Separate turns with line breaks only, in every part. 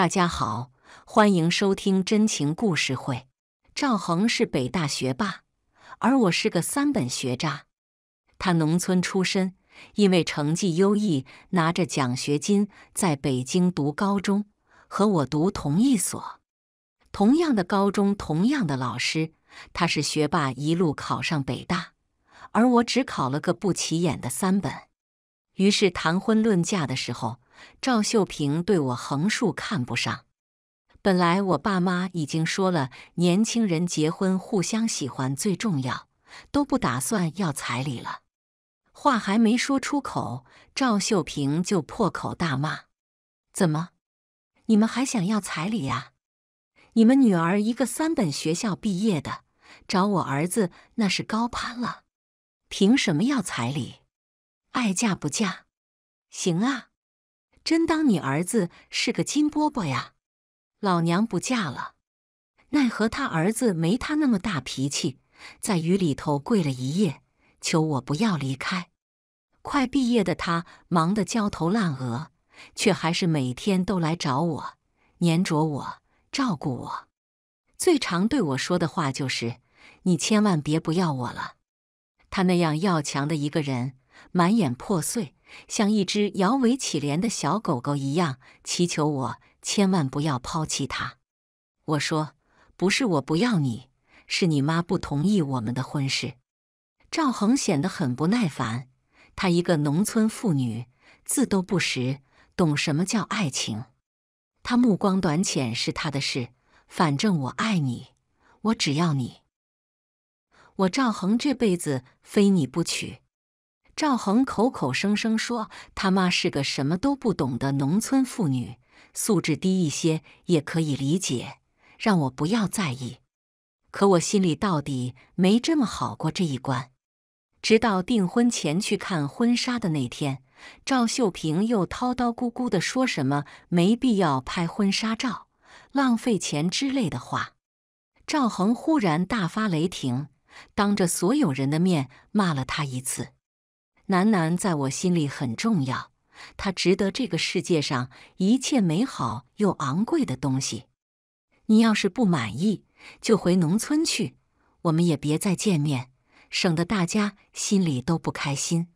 大家好，欢迎收听真情故事会。赵恒是北大学霸，而我是个三本学渣。他农村出身，因为成绩优异，拿着奖学金在北京读高中，和我读同一所，同样的高中，同样的老师。他是学霸，一路考上北大，而我只考了个不起眼的三本。于是谈婚论嫁的时候。赵秀平对我横竖看不上。本来我爸妈已经说了，年轻人结婚互相喜欢最重要，都不打算要彩礼了。话还没说出口，赵秀平就破口大骂：“怎么，你们还想要彩礼呀？你们女儿一个三本学校毕业的，找我儿子那是高攀了，凭什么要彩礼？爱嫁不嫁？行啊！”真当你儿子是个金饽饽呀！老娘不嫁了，奈何他儿子没他那么大脾气，在雨里头跪了一夜，求我不要离开。快毕业的他忙得焦头烂额，却还是每天都来找我，粘着我，照顾我。最常对我说的话就是：“你千万别不要我了。”他那样要强的一个人，满眼破碎。像一只摇尾乞怜的小狗狗一样祈求我，千万不要抛弃它。我说：“不是我不要你，是你妈不同意我们的婚事。”赵恒显得很不耐烦。他一个农村妇女，字都不识，懂什么叫爱情？他目光短浅是他的事。反正我爱你，我只要你。我赵恒这辈子非你不娶。赵恒口口声声说他妈是个什么都不懂的农村妇女，素质低一些也可以理解，让我不要在意。可我心里到底没这么好过这一关。直到订婚前去看婚纱的那天，赵秀萍又叨叨咕咕的说什么没必要拍婚纱照、浪费钱之类的话，赵恒忽然大发雷霆，当着所有人的面骂了她一次。楠楠在我心里很重要，她值得这个世界上一切美好又昂贵的东西。你要是不满意，就回农村去，我们也别再见面，省得大家心里都不开心。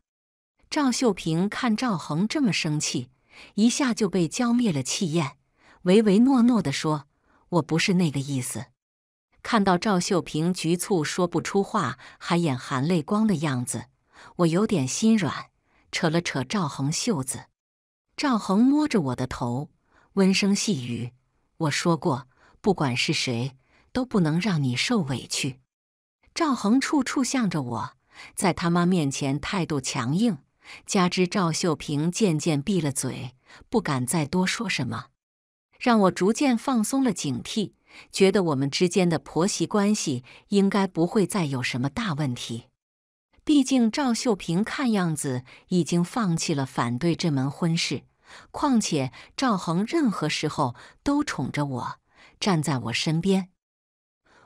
赵秀平看赵恒这么生气，一下就被浇灭了气焰，唯唯诺诺的说：“我不是那个意思。”看到赵秀平局促说不出话，还眼含泪光的样子。我有点心软，扯了扯赵恒袖子。赵恒摸着我的头，温声细语：“我说过，不管是谁，都不能让你受委屈。”赵恒处处向着我，在他妈面前态度强硬，加之赵秀萍渐渐闭了嘴，不敢再多说什么，让我逐渐放松了警惕，觉得我们之间的婆媳关系应该不会再有什么大问题。毕竟赵秀萍看样子已经放弃了反对这门婚事，况且赵恒任何时候都宠着我，站在我身边，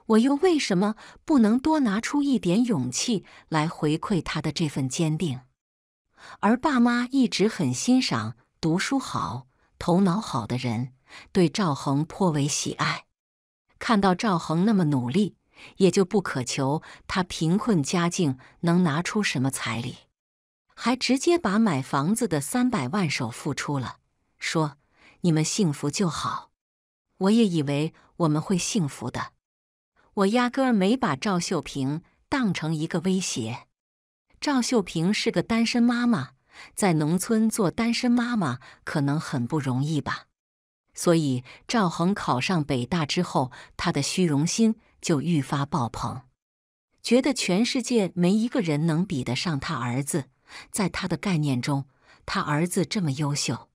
我又为什么不能多拿出一点勇气来回馈他的这份坚定？而爸妈一直很欣赏读书好、头脑好的人，对赵恒颇为喜爱，看到赵恒那么努力。也就不渴求他贫困家境能拿出什么彩礼，还直接把买房子的三百万首付出了，说：“你们幸福就好，我也以为我们会幸福的。”我压根儿没把赵秀萍当成一个威胁。赵秀萍是个单身妈妈，在农村做单身妈妈可能很不容易吧，所以赵恒考上北大之后，他的虚荣心。就愈发爆棚，觉得全世界没一个人能比得上他儿子。在他的概念中，他儿子这么优秀，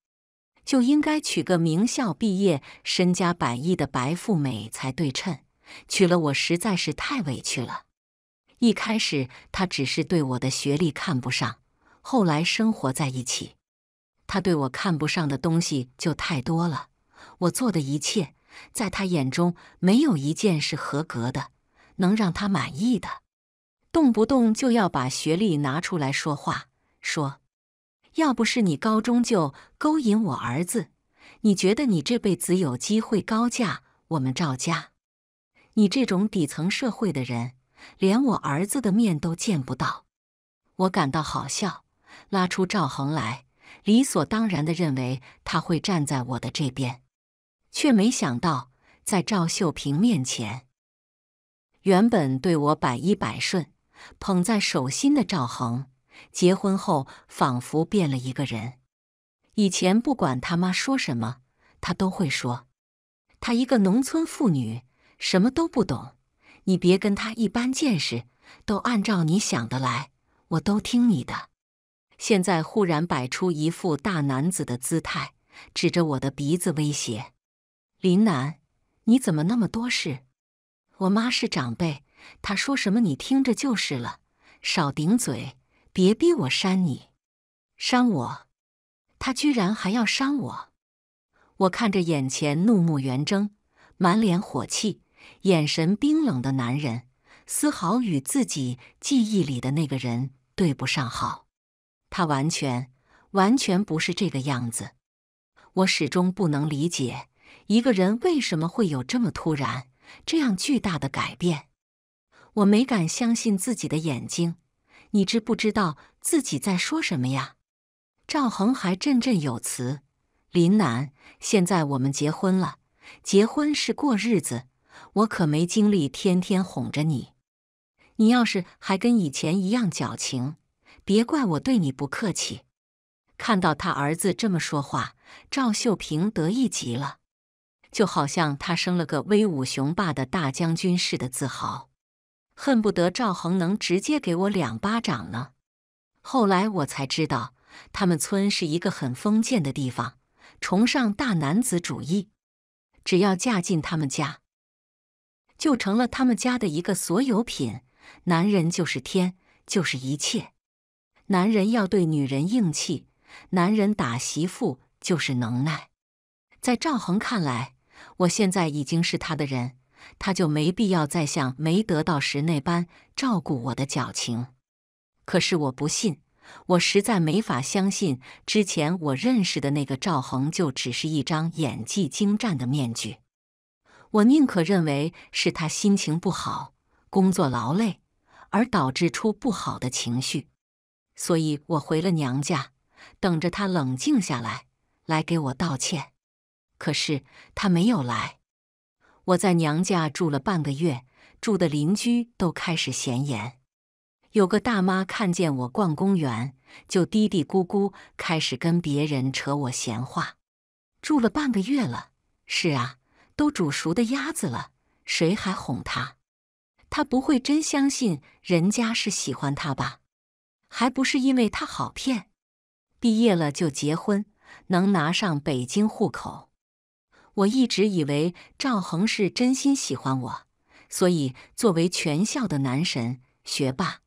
就应该娶个名校毕业、身家百亿的白富美才对称。娶了我实在是太委屈了。一开始他只是对我的学历看不上，后来生活在一起，他对我看不上的东西就太多了。我做的一切。在他眼中，没有一件是合格的，能让他满意的。动不动就要把学历拿出来说话，说：“要不是你高中就勾引我儿子，你觉得你这辈子有机会高价我们赵家？你这种底层社会的人，连我儿子的面都见不到。”我感到好笑，拉出赵恒来，理所当然的认为他会站在我的这边。却没想到，在赵秀萍面前，原本对我百依百顺、捧在手心的赵恒，结婚后仿佛变了一个人。以前不管他妈说什么，他都会说：“他一个农村妇女，什么都不懂，你别跟他一般见识，都按照你想的来，我都听你的。”现在忽然摆出一副大男子的姿态，指着我的鼻子威胁。林楠，你怎么那么多事？我妈是长辈，她说什么你听着就是了，少顶嘴，别逼我删你，删我，他居然还要删我！我看着眼前怒目圆睁、满脸火气、眼神冰冷的男人，丝毫与自己记忆里的那个人对不上号，他完全完全不是这个样子，我始终不能理解。一个人为什么会有这么突然、这样巨大的改变？我没敢相信自己的眼睛。你知不知道自己在说什么呀？赵恒还振振有词：“林楠，现在我们结婚了，结婚是过日子，我可没精力天天哄着你。你要是还跟以前一样矫情，别怪我对你不客气。”看到他儿子这么说话，赵秀萍得意极了。就好像他生了个威武雄霸的大将军似的自豪，恨不得赵恒能直接给我两巴掌呢。后来我才知道，他们村是一个很封建的地方，崇尚大男子主义。只要嫁进他们家，就成了他们家的一个所有品。男人就是天，就是一切。男人要对女人硬气，男人打媳妇就是能耐。在赵恒看来。我现在已经是他的人，他就没必要再像没得到时那般照顾我的矫情。可是我不信，我实在没法相信之前我认识的那个赵恒就只是一张演技精湛的面具。我宁可认为是他心情不好，工作劳累，而导致出不好的情绪。所以我回了娘家，等着他冷静下来，来给我道歉。可是他没有来，我在娘家住了半个月，住的邻居都开始闲言。有个大妈看见我逛公园，就嘀嘀咕咕，开始跟别人扯我闲话。住了半个月了，是啊，都煮熟的鸭子了，谁还哄他？他不会真相信人家是喜欢他吧？还不是因为他好骗。毕业了就结婚，能拿上北京户口。我一直以为赵恒是真心喜欢我，所以作为全校的男神、学霸，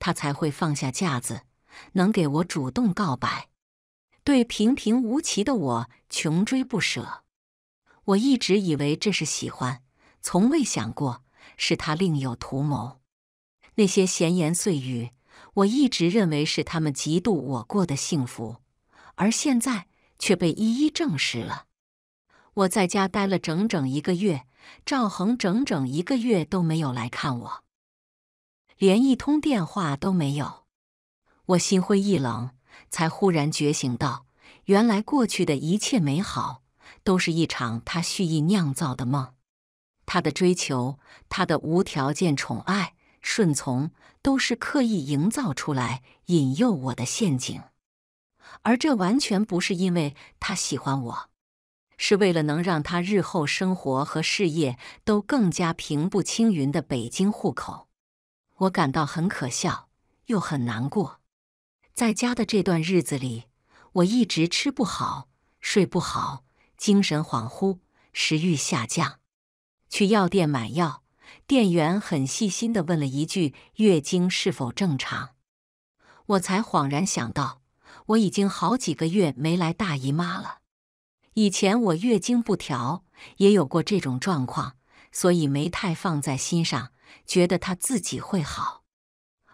他才会放下架子，能给我主动告白，对平平无奇的我穷追不舍。我一直以为这是喜欢，从未想过是他另有图谋。那些闲言碎语，我一直认为是他们嫉妒我过得幸福，而现在却被一一证实了。我在家待了整整一个月，赵恒整整一个月都没有来看我，连一通电话都没有。我心灰意冷，才忽然觉醒到，原来过去的一切美好，都是一场他蓄意酿造的梦。他的追求，他的无条件宠爱、顺从，都是刻意营造出来引诱我的陷阱。而这完全不是因为他喜欢我。是为了能让他日后生活和事业都更加平步青云的北京户口，我感到很可笑又很难过。在家的这段日子里，我一直吃不好、睡不好，精神恍惚，食欲下降。去药店买药，店员很细心地问了一句：“月经是否正常？”我才恍然想到，我已经好几个月没来大姨妈了。以前我月经不调，也有过这种状况，所以没太放在心上，觉得她自己会好。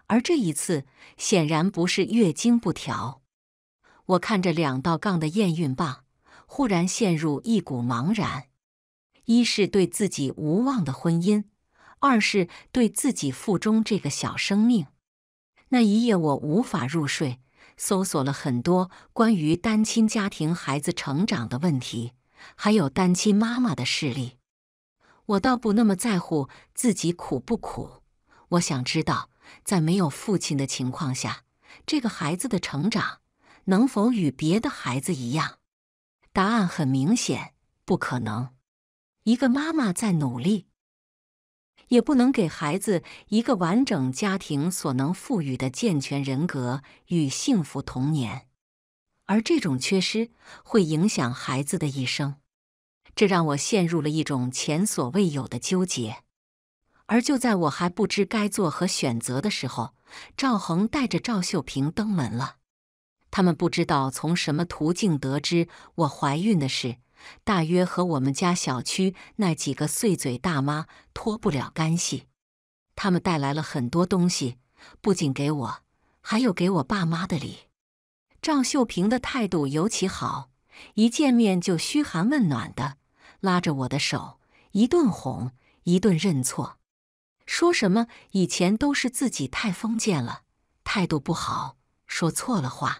而这一次显然不是月经不调。我看着两道杠的验孕棒，忽然陷入一股茫然：一是对自己无望的婚姻，二是对自己腹中这个小生命。那一夜，我无法入睡。搜索了很多关于单亲家庭孩子成长的问题，还有单亲妈妈的事例。我倒不那么在乎自己苦不苦，我想知道，在没有父亲的情况下，这个孩子的成长能否与别的孩子一样？答案很明显，不可能。一个妈妈在努力。也不能给孩子一个完整家庭所能赋予的健全人格与幸福童年，而这种缺失会影响孩子的一生，这让我陷入了一种前所未有的纠结。而就在我还不知该做何选择的时候，赵恒带着赵秀萍登门了。他们不知道从什么途径得知我怀孕的事。大约和我们家小区那几个碎嘴大妈脱不了干系。他们带来了很多东西，不仅给我，还有给我爸妈的礼。赵秀萍的态度尤其好，一见面就嘘寒问暖的，拉着我的手，一顿哄，一顿认错，说什么以前都是自己太封建了，态度不好，说错了话。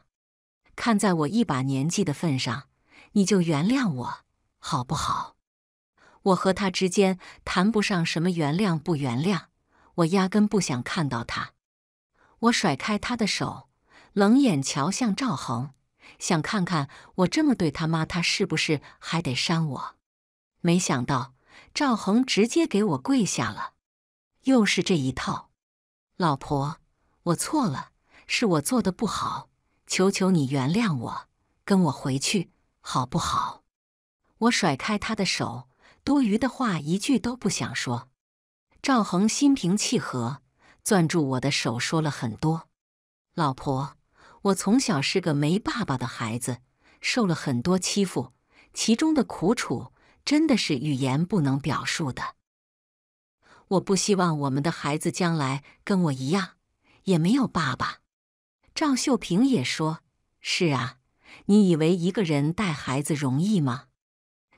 看在我一把年纪的份上。你就原谅我，好不好？我和他之间谈不上什么原谅不原谅，我压根不想看到他。我甩开他的手，冷眼瞧向赵恒，想看看我这么对他妈，他是不是还得删我？没想到赵恒直接给我跪下了，又是这一套。老婆，我错了，是我做的不好，求求你原谅我，跟我回去。好不好？我甩开他的手，多余的话一句都不想说。赵恒心平气和，攥住我的手说了很多：“老婆，我从小是个没爸爸的孩子，受了很多欺负，其中的苦楚真的是语言不能表述的。我不希望我们的孩子将来跟我一样，也没有爸爸。”赵秀萍也说：“是啊。”你以为一个人带孩子容易吗？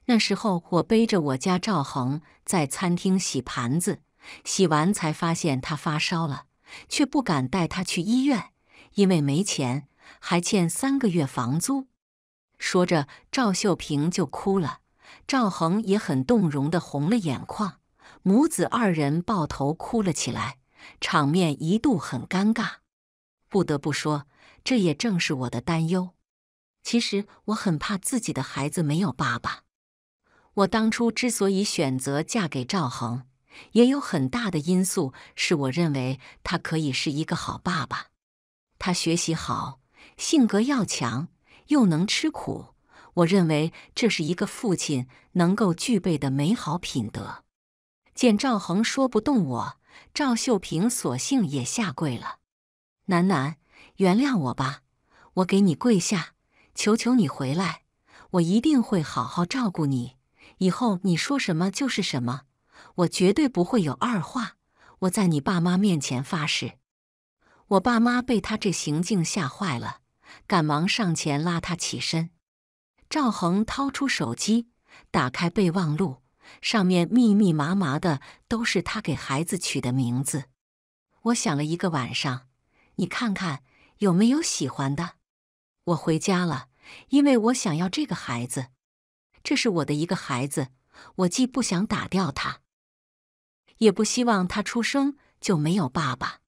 那时候我背着我家赵恒在餐厅洗盘子，洗完才发现他发烧了，却不敢带他去医院，因为没钱，还欠三个月房租。说着，赵秀萍就哭了，赵恒也很动容地红了眼眶，母子二人抱头哭了起来，场面一度很尴尬。不得不说，这也正是我的担忧。其实我很怕自己的孩子没有爸爸。我当初之所以选择嫁给赵恒，也有很大的因素，是我认为他可以是一个好爸爸。他学习好，性格要强，又能吃苦。我认为这是一个父亲能够具备的美好品德。见赵恒说不动我，赵秀萍索性也下跪了。楠楠，原谅我吧，我给你跪下。求求你回来，我一定会好好照顾你。以后你说什么就是什么，我绝对不会有二话。我在你爸妈面前发誓。我爸妈被他这行径吓坏了，赶忙上前拉他起身。赵恒掏出手机，打开备忘录，上面密密麻麻的都是他给孩子取的名字。我想了一个晚上，你看看有没有喜欢的。我回家了，因为我想要这个孩子，这是我的一个孩子。我既不想打掉他，也不希望他出生就没有爸爸。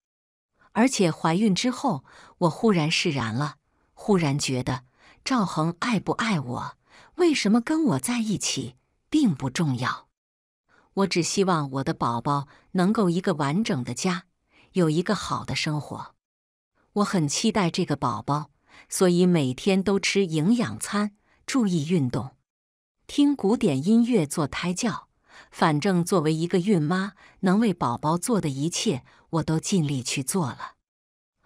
而且怀孕之后，我忽然释然了，忽然觉得赵恒爱不爱我，为什么跟我在一起，并不重要。我只希望我的宝宝能够一个完整的家，有一个好的生活。我很期待这个宝宝。所以每天都吃营养餐，注意运动，听古典音乐做胎教。反正作为一个孕妈，能为宝宝做的一切，我都尽力去做了。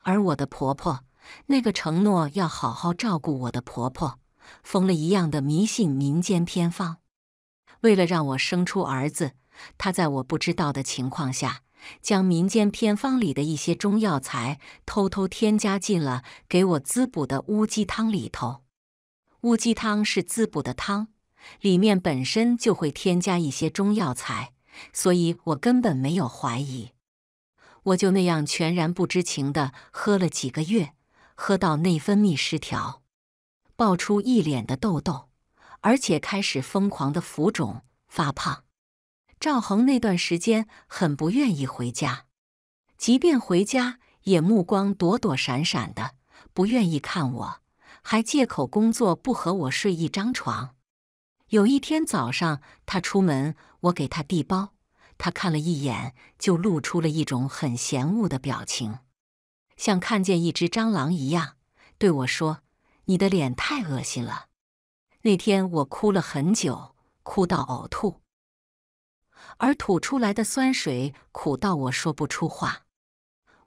而我的婆婆，那个承诺要好好照顾我的婆婆，疯了一样的迷信民间偏方，为了让我生出儿子，她在我不知道的情况下。将民间偏方里的一些中药材偷偷添加进了给我滋补的乌鸡汤里头。乌鸡汤是滋补的汤，里面本身就会添加一些中药材，所以我根本没有怀疑。我就那样全然不知情的喝了几个月，喝到内分泌失调，爆出一脸的痘痘，而且开始疯狂的浮肿发胖。赵恒那段时间很不愿意回家，即便回家也目光躲躲闪闪的，不愿意看我，还借口工作不和我睡一张床。有一天早上，他出门，我给他递包，他看了一眼，就露出了一种很嫌恶的表情，像看见一只蟑螂一样，对我说：“你的脸太恶心了。”那天我哭了很久，哭到呕吐。而吐出来的酸水苦到我说不出话，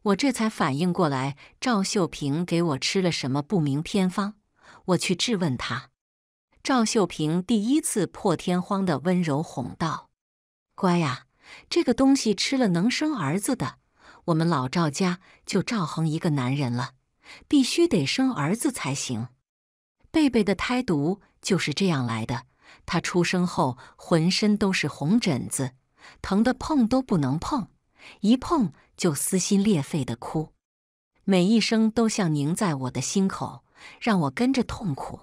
我这才反应过来，赵秀萍给我吃了什么不明偏方。我去质问她，赵秀萍第一次破天荒的温柔哄道：“乖呀，这个东西吃了能生儿子的。我们老赵家就赵恒一个男人了，必须得生儿子才行。贝贝的胎毒就是这样来的，他出生后浑身都是红疹子。”疼的碰都不能碰，一碰就撕心裂肺的哭，每一声都像凝在我的心口，让我跟着痛苦。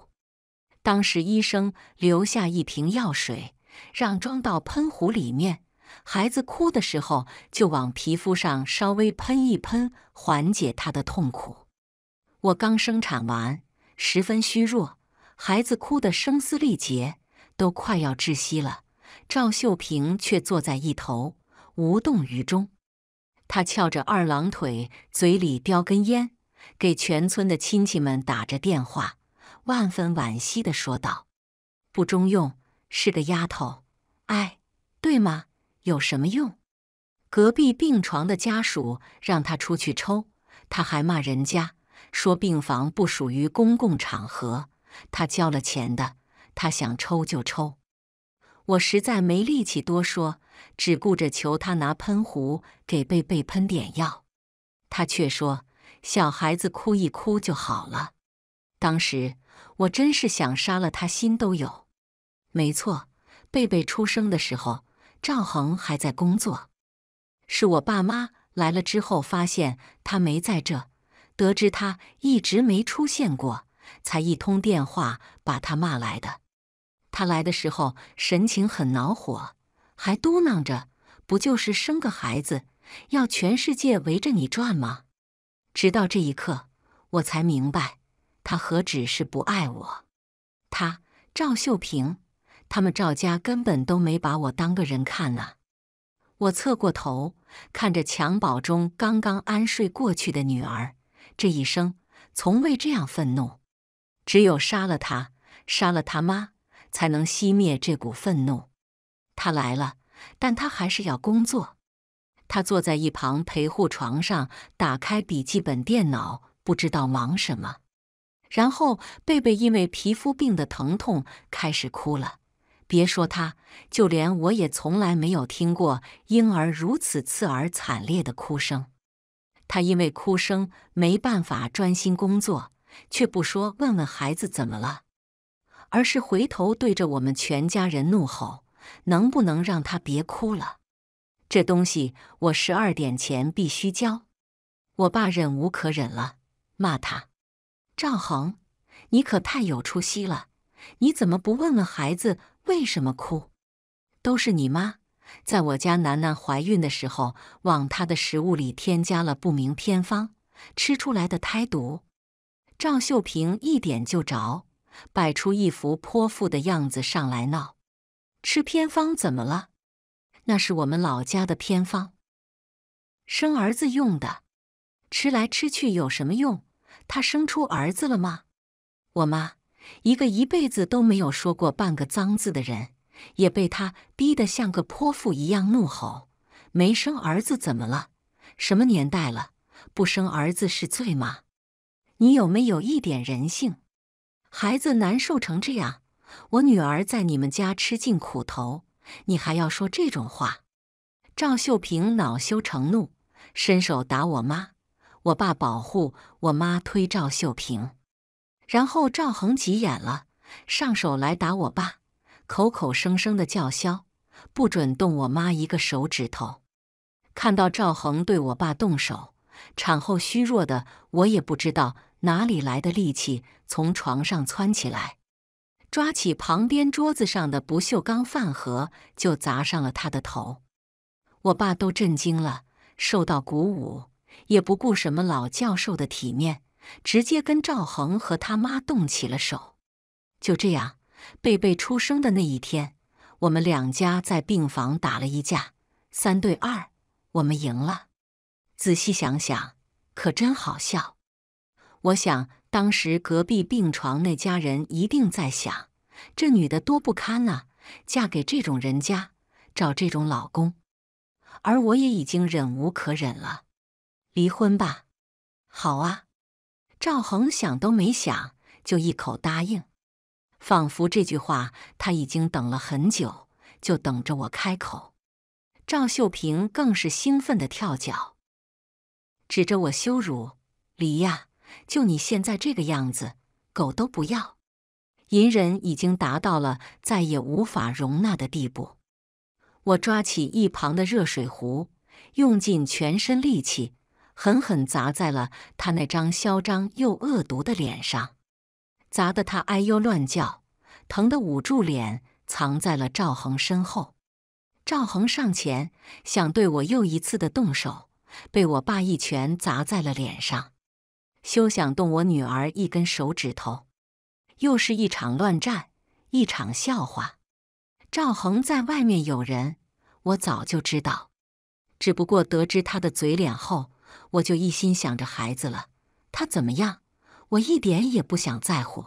当时医生留下一瓶药水，让装到喷壶里面，孩子哭的时候就往皮肤上稍微喷一喷，缓解他的痛苦。我刚生产完，十分虚弱，孩子哭得声嘶力竭，都快要窒息了。赵秀平却坐在一头，无动于衷。他翘着二郎腿，嘴里叼根烟，给全村的亲戚们打着电话，万分惋惜地说道：“不中用，是个丫头，哎，对吗？有什么用？”隔壁病床的家属让他出去抽，他还骂人家，说病房不属于公共场合，他交了钱的，他想抽就抽。我实在没力气多说，只顾着求他拿喷壶给贝贝喷点药，他却说小孩子哭一哭就好了。当时我真是想杀了他，心都有。没错，贝贝出生的时候，赵恒还在工作。是我爸妈来了之后发现他没在这，得知他一直没出现过，才一通电话把他骂来的。他来的时候神情很恼火，还嘟囔着：“不就是生个孩子，要全世界围着你转吗？”直到这一刻，我才明白，他何止是不爱我，他赵秀萍，他们赵家根本都没把我当个人看呢。我侧过头，看着襁褓中刚刚安睡过去的女儿，这一生从未这样愤怒，只有杀了他，杀了他妈！才能熄灭这股愤怒。他来了，但他还是要工作。他坐在一旁陪护床上，打开笔记本电脑，不知道忙什么。然后贝贝因为皮肤病的疼痛开始哭了。别说他，就连我也从来没有听过婴儿如此刺耳惨烈的哭声。他因为哭声没办法专心工作，却不说问问孩子怎么了。而是回头对着我们全家人怒吼：“能不能让他别哭了？这东西我十二点前必须交。”我爸忍无可忍了，骂他：“赵恒，你可太有出息了！你怎么不问问孩子为什么哭？都是你妈，在我家楠楠怀孕的时候，往她的食物里添加了不明偏方，吃出来的胎毒。”赵秀萍一点就着。摆出一副泼妇的样子上来闹，吃偏方怎么了？那是我们老家的偏方，生儿子用的。吃来吃去有什么用？他生出儿子了吗？我妈，一个一辈子都没有说过半个脏字的人，也被他逼得像个泼妇一样怒吼：没生儿子怎么了？什么年代了？不生儿子是罪吗？你有没有一点人性？孩子难受成这样，我女儿在你们家吃尽苦头，你还要说这种话？赵秀平恼羞成怒，伸手打我妈，我爸保护我妈推赵秀平，然后赵恒急眼了，上手来打我爸，口口声声的叫嚣不准动我妈一个手指头。看到赵恒对我爸动手，产后虚弱的我也不知道。哪里来的力气？从床上窜起来，抓起旁边桌子上的不锈钢饭盒就砸上了他的头。我爸都震惊了，受到鼓舞，也不顾什么老教授的体面，直接跟赵恒和他妈动起了手。就这样，贝贝出生的那一天，我们两家在病房打了一架，三对二，我们赢了。仔细想想，可真好笑。我想，当时隔壁病床那家人一定在想，这女的多不堪啊，嫁给这种人家，找这种老公。而我也已经忍无可忍了，离婚吧！好啊，赵恒想都没想就一口答应，仿佛这句话他已经等了很久，就等着我开口。赵秀萍更是兴奋的跳脚，指着我羞辱：“离呀！”就你现在这个样子，狗都不要。隐忍已经达到了再也无法容纳的地步。我抓起一旁的热水壶，用尽全身力气，狠狠砸在了他那张嚣张又恶毒的脸上，砸得他哎呦乱叫，疼得捂住脸，藏在了赵恒身后。赵恒上前想对我又一次的动手，被我爸一拳砸在了脸上。休想动我女儿一根手指头！又是一场乱战，一场笑话。赵恒在外面有人，我早就知道。只不过得知他的嘴脸后，我就一心想着孩子了。他怎么样，我一点也不想在乎。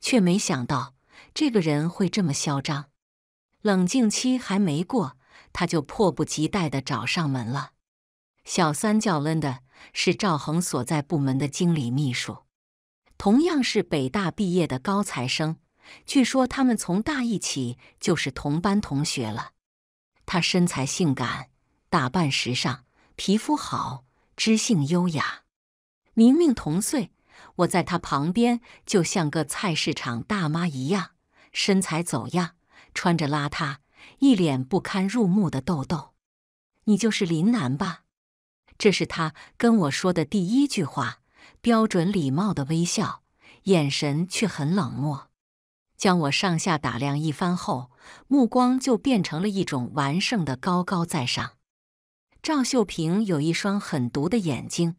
却没想到这个人会这么嚣张。冷静期还没过，他就迫不及待地找上门了。小三叫恩的。是赵恒所在部门的经理秘书，同样是北大毕业的高材生。据说他们从大一起就是同班同学了。她身材性感，打扮时尚，皮肤好，知性优雅。明明同岁，我在她旁边就像个菜市场大妈一样，身材走样，穿着邋遢，一脸不堪入目的痘痘。你就是林楠吧？这是他跟我说的第一句话，标准礼貌的微笑，眼神却很冷漠。将我上下打量一番后，目光就变成了一种完胜的高高在上。赵秀萍有一双狠毒的眼睛，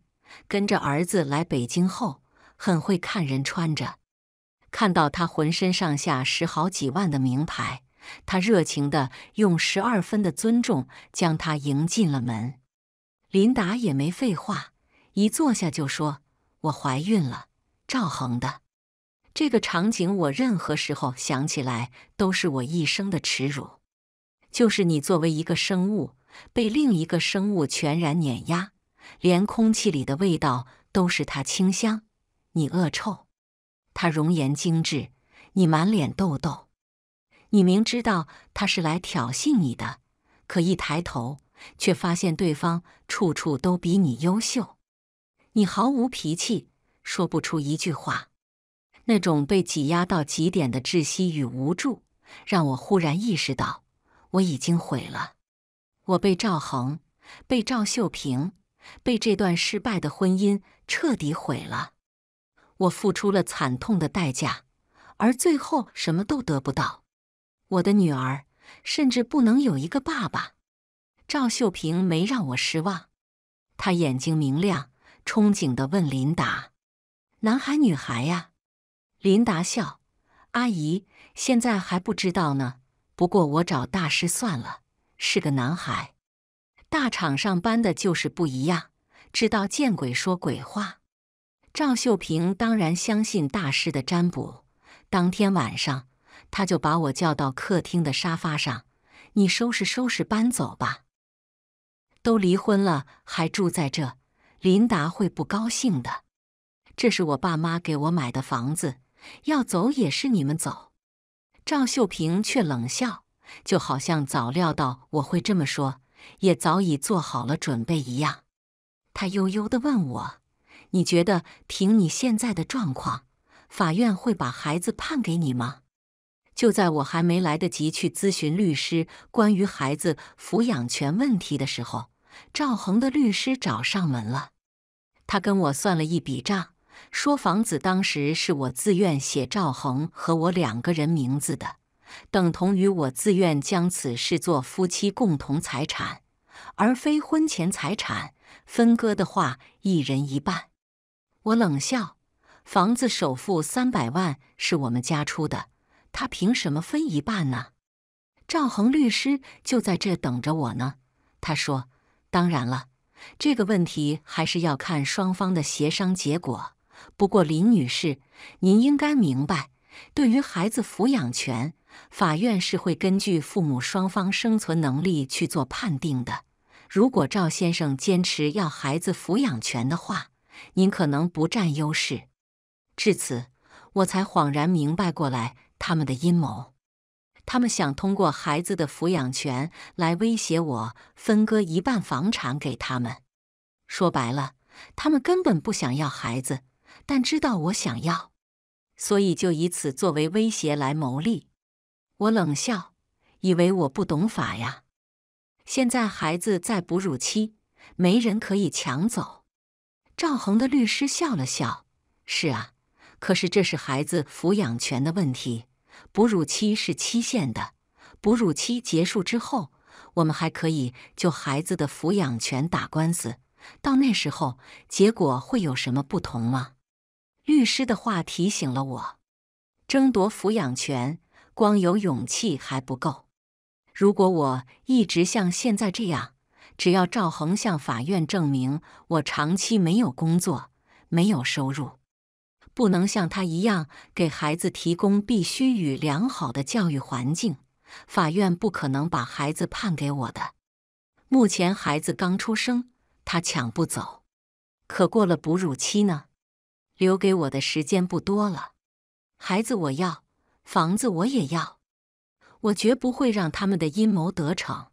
跟着儿子来北京后，很会看人穿着。看到他浑身上下十好几万的名牌，他热情的用十二分的尊重将他迎进了门。琳达也没废话，一坐下就说：“我怀孕了，赵恒的。”这个场景我任何时候想起来都是我一生的耻辱。就是你作为一个生物，被另一个生物全然碾压，连空气里的味道都是它清香，你恶臭；他容颜精致，你满脸痘痘。你明知道他是来挑衅你的，可一抬头。却发现对方处处都比你优秀，你毫无脾气，说不出一句话。那种被挤压到极点的窒息与无助，让我忽然意识到，我已经毁了。我被赵恒，被赵秀萍，被这段失败的婚姻彻底毁了。我付出了惨痛的代价，而最后什么都得不到。我的女儿甚至不能有一个爸爸。赵秀平没让我失望，她眼睛明亮，憧憬地问林达：“男孩女孩呀？”林达笑：“阿姨，现在还不知道呢。不过我找大师算了，是个男孩。大厂上班的就是不一样，知道见鬼说鬼话。”赵秀平当然相信大师的占卜。当天晚上，他就把我叫到客厅的沙发上：“你收拾收拾，搬走吧。”都离婚了还住在这，琳达会不高兴的。这是我爸妈给我买的房子，要走也是你们走。赵秀萍却冷笑，就好像早料到我会这么说，也早已做好了准备一样。她悠悠的问我：“你觉得凭你现在的状况，法院会把孩子判给你吗？”就在我还没来得及去咨询律师关于孩子抚养权问题的时候。赵恒的律师找上门了，他跟我算了一笔账，说房子当时是我自愿写赵恒和我两个人名字的，等同于我自愿将此视作夫妻共同财产，而非婚前财产分割的话，一人一半。我冷笑，房子首付三百万是我们家出的，他凭什么分一半呢？赵恒律师就在这等着我呢，他说。当然了，这个问题还是要看双方的协商结果。不过，林女士，您应该明白，对于孩子抚养权，法院是会根据父母双方生存能力去做判定的。如果赵先生坚持要孩子抚养权的话，您可能不占优势。至此，我才恍然明白过来他们的阴谋。他们想通过孩子的抚养权来威胁我，分割一半房产给他们。说白了，他们根本不想要孩子，但知道我想要，所以就以此作为威胁来牟利。我冷笑，以为我不懂法呀。现在孩子在哺乳期，没人可以抢走。赵恒的律师笑了笑：“是啊，可是这是孩子抚养权的问题。”哺乳期是期限的，哺乳期结束之后，我们还可以就孩子的抚养权打官司。到那时候，结果会有什么不同吗？律师的话提醒了我：争夺抚养权，光有勇气还不够。如果我一直像现在这样，只要赵恒向法院证明我长期没有工作、没有收入。不能像他一样给孩子提供必须与良好的教育环境，法院不可能把孩子判给我的。目前孩子刚出生，他抢不走，可过了哺乳期呢，留给我的时间不多了。孩子我要，房子我也要，我绝不会让他们的阴谋得逞。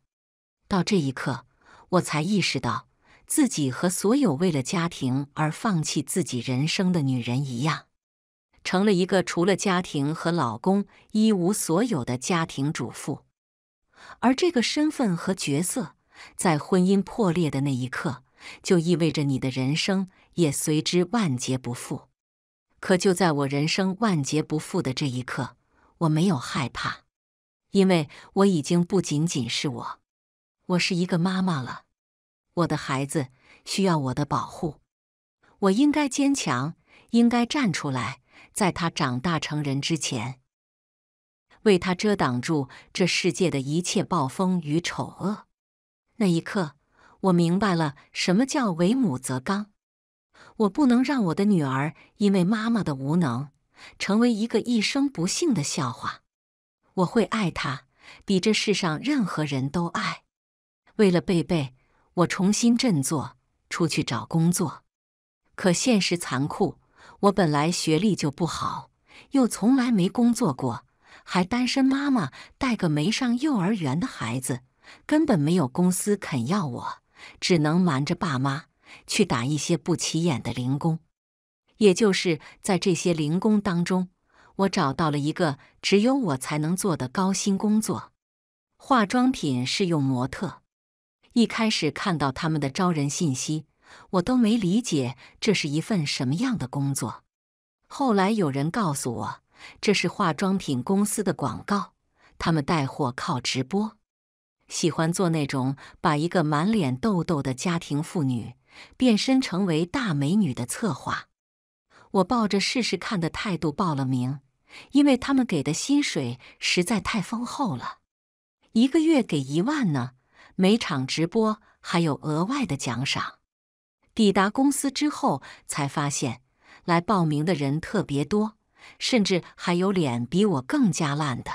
到这一刻，我才意识到。自己和所有为了家庭而放弃自己人生的女人一样，成了一个除了家庭和老公一无所有的家庭主妇。而这个身份和角色，在婚姻破裂的那一刻，就意味着你的人生也随之万劫不复。可就在我人生万劫不复的这一刻，我没有害怕，因为我已经不仅仅是我，我是一个妈妈了。我的孩子需要我的保护，我应该坚强，应该站出来，在他长大成人之前，为他遮挡住这世界的一切暴风与丑恶。那一刻，我明白了什么叫为母则刚。我不能让我的女儿因为妈妈的无能，成为一个一生不幸的笑话。我会爱她，比这世上任何人都爱。为了贝贝。我重新振作，出去找工作。可现实残酷，我本来学历就不好，又从来没工作过，还单身妈妈带个没上幼儿园的孩子，根本没有公司肯要我。只能瞒着爸妈去打一些不起眼的零工。也就是在这些零工当中，我找到了一个只有我才能做的高薪工作——化妆品试用模特。一开始看到他们的招人信息，我都没理解这是一份什么样的工作。后来有人告诉我，这是化妆品公司的广告，他们带货靠直播，喜欢做那种把一个满脸痘痘的家庭妇女变身成为大美女的策划。我抱着试试看的态度报了名，因为他们给的薪水实在太丰厚了，一个月给一万呢。每场直播还有额外的奖赏。抵达公司之后，才发现来报名的人特别多，甚至还有脸比我更加烂的。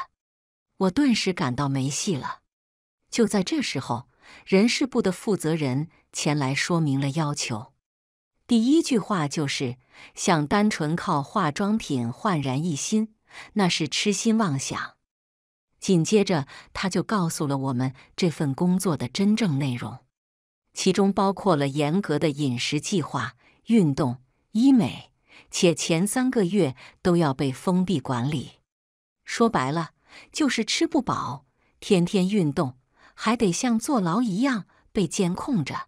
我顿时感到没戏了。就在这时候，人事部的负责人前来说明了要求。第一句话就是：“想单纯靠化妆品焕然一新，那是痴心妄想。”紧接着，他就告诉了我们这份工作的真正内容，其中包括了严格的饮食计划、运动、医美，且前三个月都要被封闭管理。说白了，就是吃不饱，天天运动，还得像坐牢一样被监控着。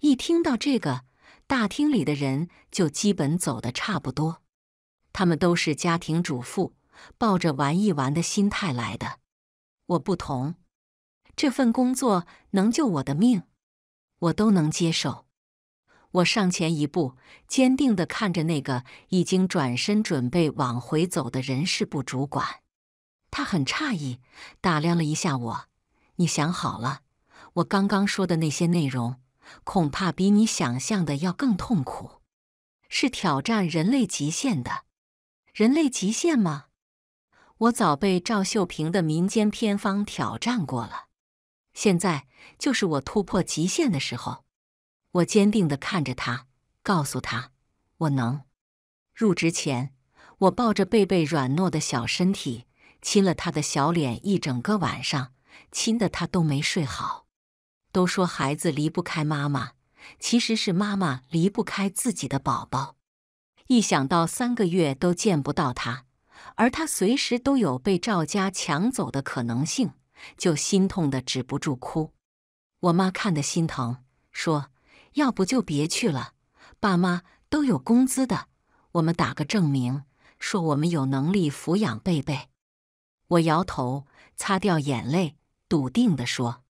一听到这个，大厅里的人就基本走得差不多。他们都是家庭主妇。抱着玩一玩的心态来的，我不同。这份工作能救我的命，我都能接受。我上前一步，坚定地看着那个已经转身准备往回走的人事部主管。他很诧异，打量了一下我。你想好了？我刚刚说的那些内容，恐怕比你想象的要更痛苦，是挑战人类极限的，人类极限吗？我早被赵秀萍的民间偏方挑战过了，现在就是我突破极限的时候。我坚定地看着他，告诉他：“我能。”入职前，我抱着贝贝软糯的小身体，亲了他的小脸一整个晚上，亲得他都没睡好。都说孩子离不开妈妈，其实是妈妈离不开自己的宝宝。一想到三个月都见不到他，而他随时都有被赵家抢走的可能性，就心痛的止不住哭。我妈看得心疼，说：“要不就别去了，爸妈都有工资的，我们打个证明，说我们有能力抚养贝贝。”我摇头，擦掉眼泪，笃定地说：“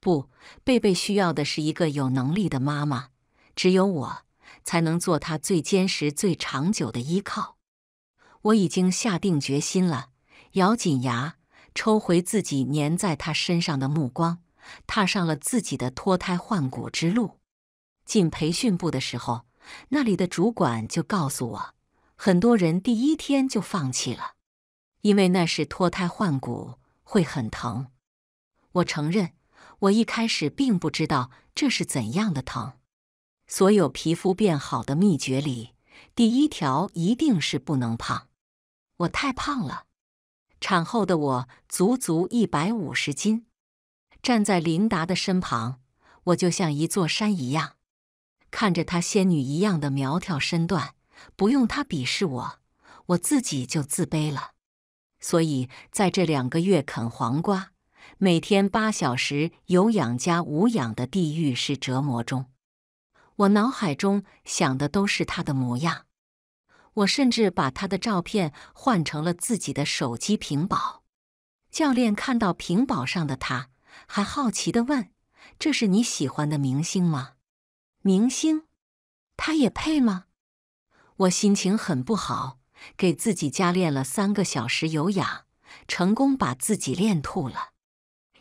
不，贝贝需要的是一个有能力的妈妈，只有我才能做他最坚实、最长久的依靠。”我已经下定决心了，咬紧牙，抽回自己粘在他身上的目光，踏上了自己的脱胎换骨之路。进培训部的时候，那里的主管就告诉我，很多人第一天就放弃了，因为那是脱胎换骨会很疼。我承认，我一开始并不知道这是怎样的疼。所有皮肤变好的秘诀里，第一条一定是不能胖。我太胖了，产后的我足足一百五十斤，站在琳达的身旁，我就像一座山一样。看着她仙女一样的苗条身段，不用她鄙视我，我自己就自卑了。所以在这两个月啃黄瓜、每天八小时有氧加无氧的地狱式折磨中，我脑海中想的都是她的模样。我甚至把他的照片换成了自己的手机屏保。教练看到屏保上的他，还好奇地问：“这是你喜欢的明星吗？”“明星，他也配吗？”我心情很不好，给自己加练了三个小时有氧，成功把自己练吐了。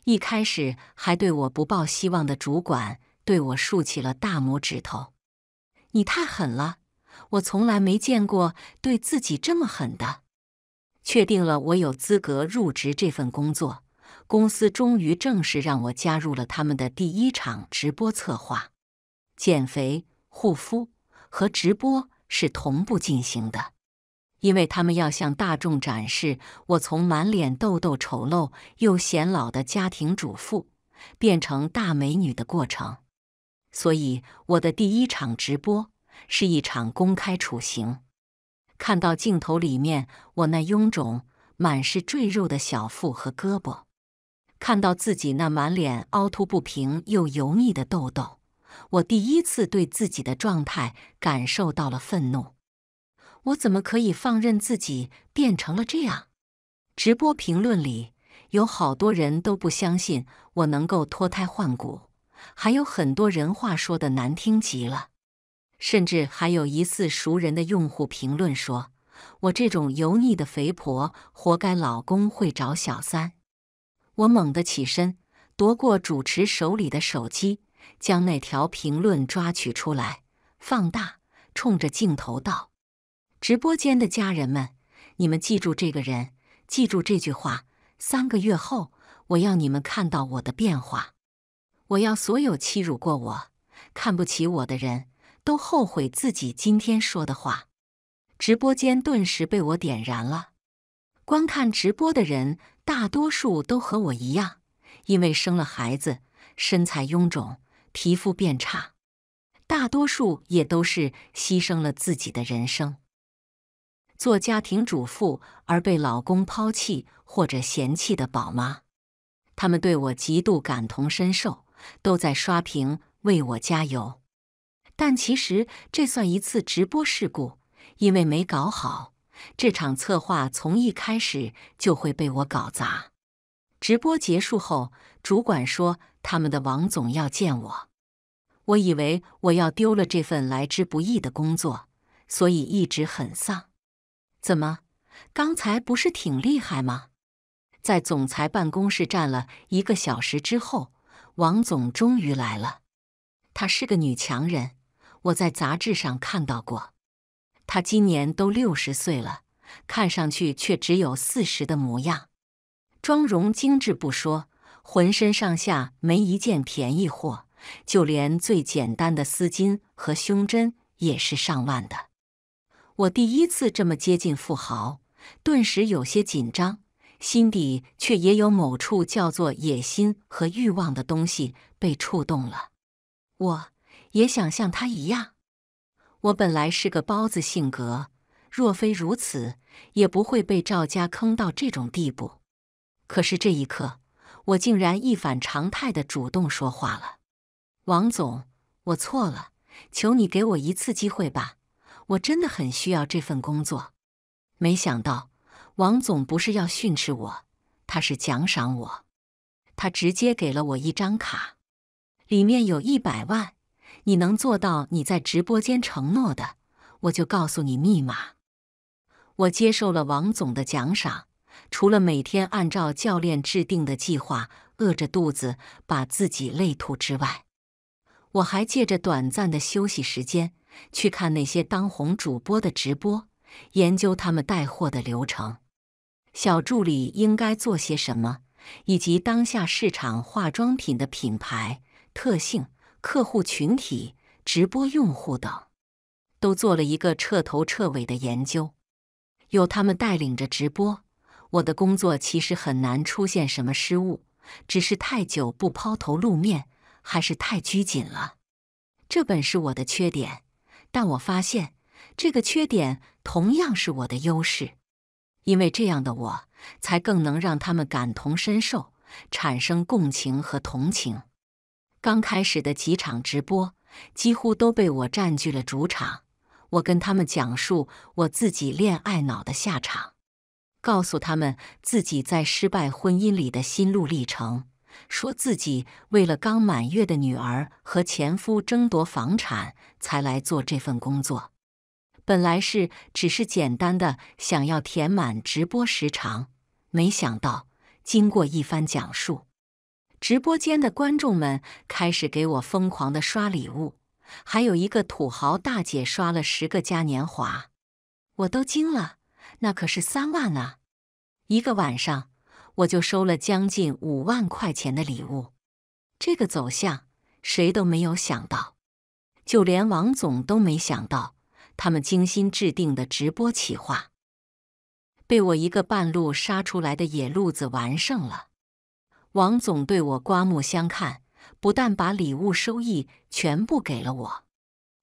一开始还对我不抱希望的主管，对我竖起了大拇指头：“你太狠了。”我从来没见过对自己这么狠的。确定了，我有资格入职这份工作。公司终于正式让我加入了他们的第一场直播策划。减肥、护肤和直播是同步进行的，因为他们要向大众展示我从满脸痘痘、丑陋又显老的家庭主妇变成大美女的过程。所以，我的第一场直播。是一场公开处刑。看到镜头里面我那臃肿、满是赘肉的小腹和胳膊，看到自己那满脸凹凸不平又油腻的痘痘，我第一次对自己的状态感受到了愤怒。我怎么可以放任自己变成了这样？直播评论里有好多人都不相信我能够脱胎换骨，还有很多人话说的难听极了。甚至还有疑似熟人的用户评论说：“我这种油腻的肥婆，活该老公会找小三。”我猛地起身，夺过主持手里的手机，将那条评论抓取出来，放大，冲着镜头道：“直播间的家人们，你们记住这个人，记住这句话。三个月后，我要你们看到我的变化。我要所有欺辱过我、看不起我的人。”都后悔自己今天说的话，直播间顿时被我点燃了。观看直播的人大多数都和我一样，因为生了孩子，身材臃肿，皮肤变差，大多数也都是牺牲了自己的人生，做家庭主妇而被老公抛弃或者嫌弃的宝妈。他们对我极度感同身受，都在刷屏为我加油。但其实这算一次直播事故，因为没搞好这场策划从一开始就会被我搞砸。直播结束后，主管说他们的王总要见我，我以为我要丢了这份来之不易的工作，所以一直很丧。怎么，刚才不是挺厉害吗？在总裁办公室站了一个小时之后，王总终于来了。她是个女强人。我在杂志上看到过，他今年都六十岁了，看上去却只有四十的模样。妆容精致不说，浑身上下没一件便宜货，就连最简单的丝巾和胸针也是上万的。我第一次这么接近富豪，顿时有些紧张，心底却也有某处叫做野心和欲望的东西被触动了。我。也想像他一样。我本来是个包子性格，若非如此，也不会被赵家坑到这种地步。可是这一刻，我竟然一反常态的主动说话了。王总，我错了，求你给我一次机会吧。我真的很需要这份工作。没想到，王总不是要训斥我，他是奖赏我。他直接给了我一张卡，里面有一百万。你能做到你在直播间承诺的，我就告诉你密码。我接受了王总的奖赏，除了每天按照教练制定的计划饿着肚子把自己累吐之外，我还借着短暂的休息时间去看那些当红主播的直播，研究他们带货的流程，小助理应该做些什么，以及当下市场化妆品的品牌特性。客户群体、直播用户等，都做了一个彻头彻尾的研究。有他们带领着直播，我的工作其实很难出现什么失误。只是太久不抛头露面，还是太拘谨了。这本是我的缺点，但我发现这个缺点同样是我的优势，因为这样的我才更能让他们感同身受，产生共情和同情。刚开始的几场直播，几乎都被我占据了主场。我跟他们讲述我自己恋爱脑的下场，告诉他们自己在失败婚姻里的心路历程，说自己为了刚满月的女儿和前夫争夺房产才来做这份工作。本来是只是简单的想要填满直播时长，没想到经过一番讲述。直播间的观众们开始给我疯狂的刷礼物，还有一个土豪大姐刷了十个嘉年华，我都惊了，那可是三万啊！一个晚上我就收了将近五万块钱的礼物，这个走向谁都没有想到，就连王总都没想到，他们精心制定的直播企划被我一个半路杀出来的野路子完胜了。王总对我刮目相看，不但把礼物收益全部给了我，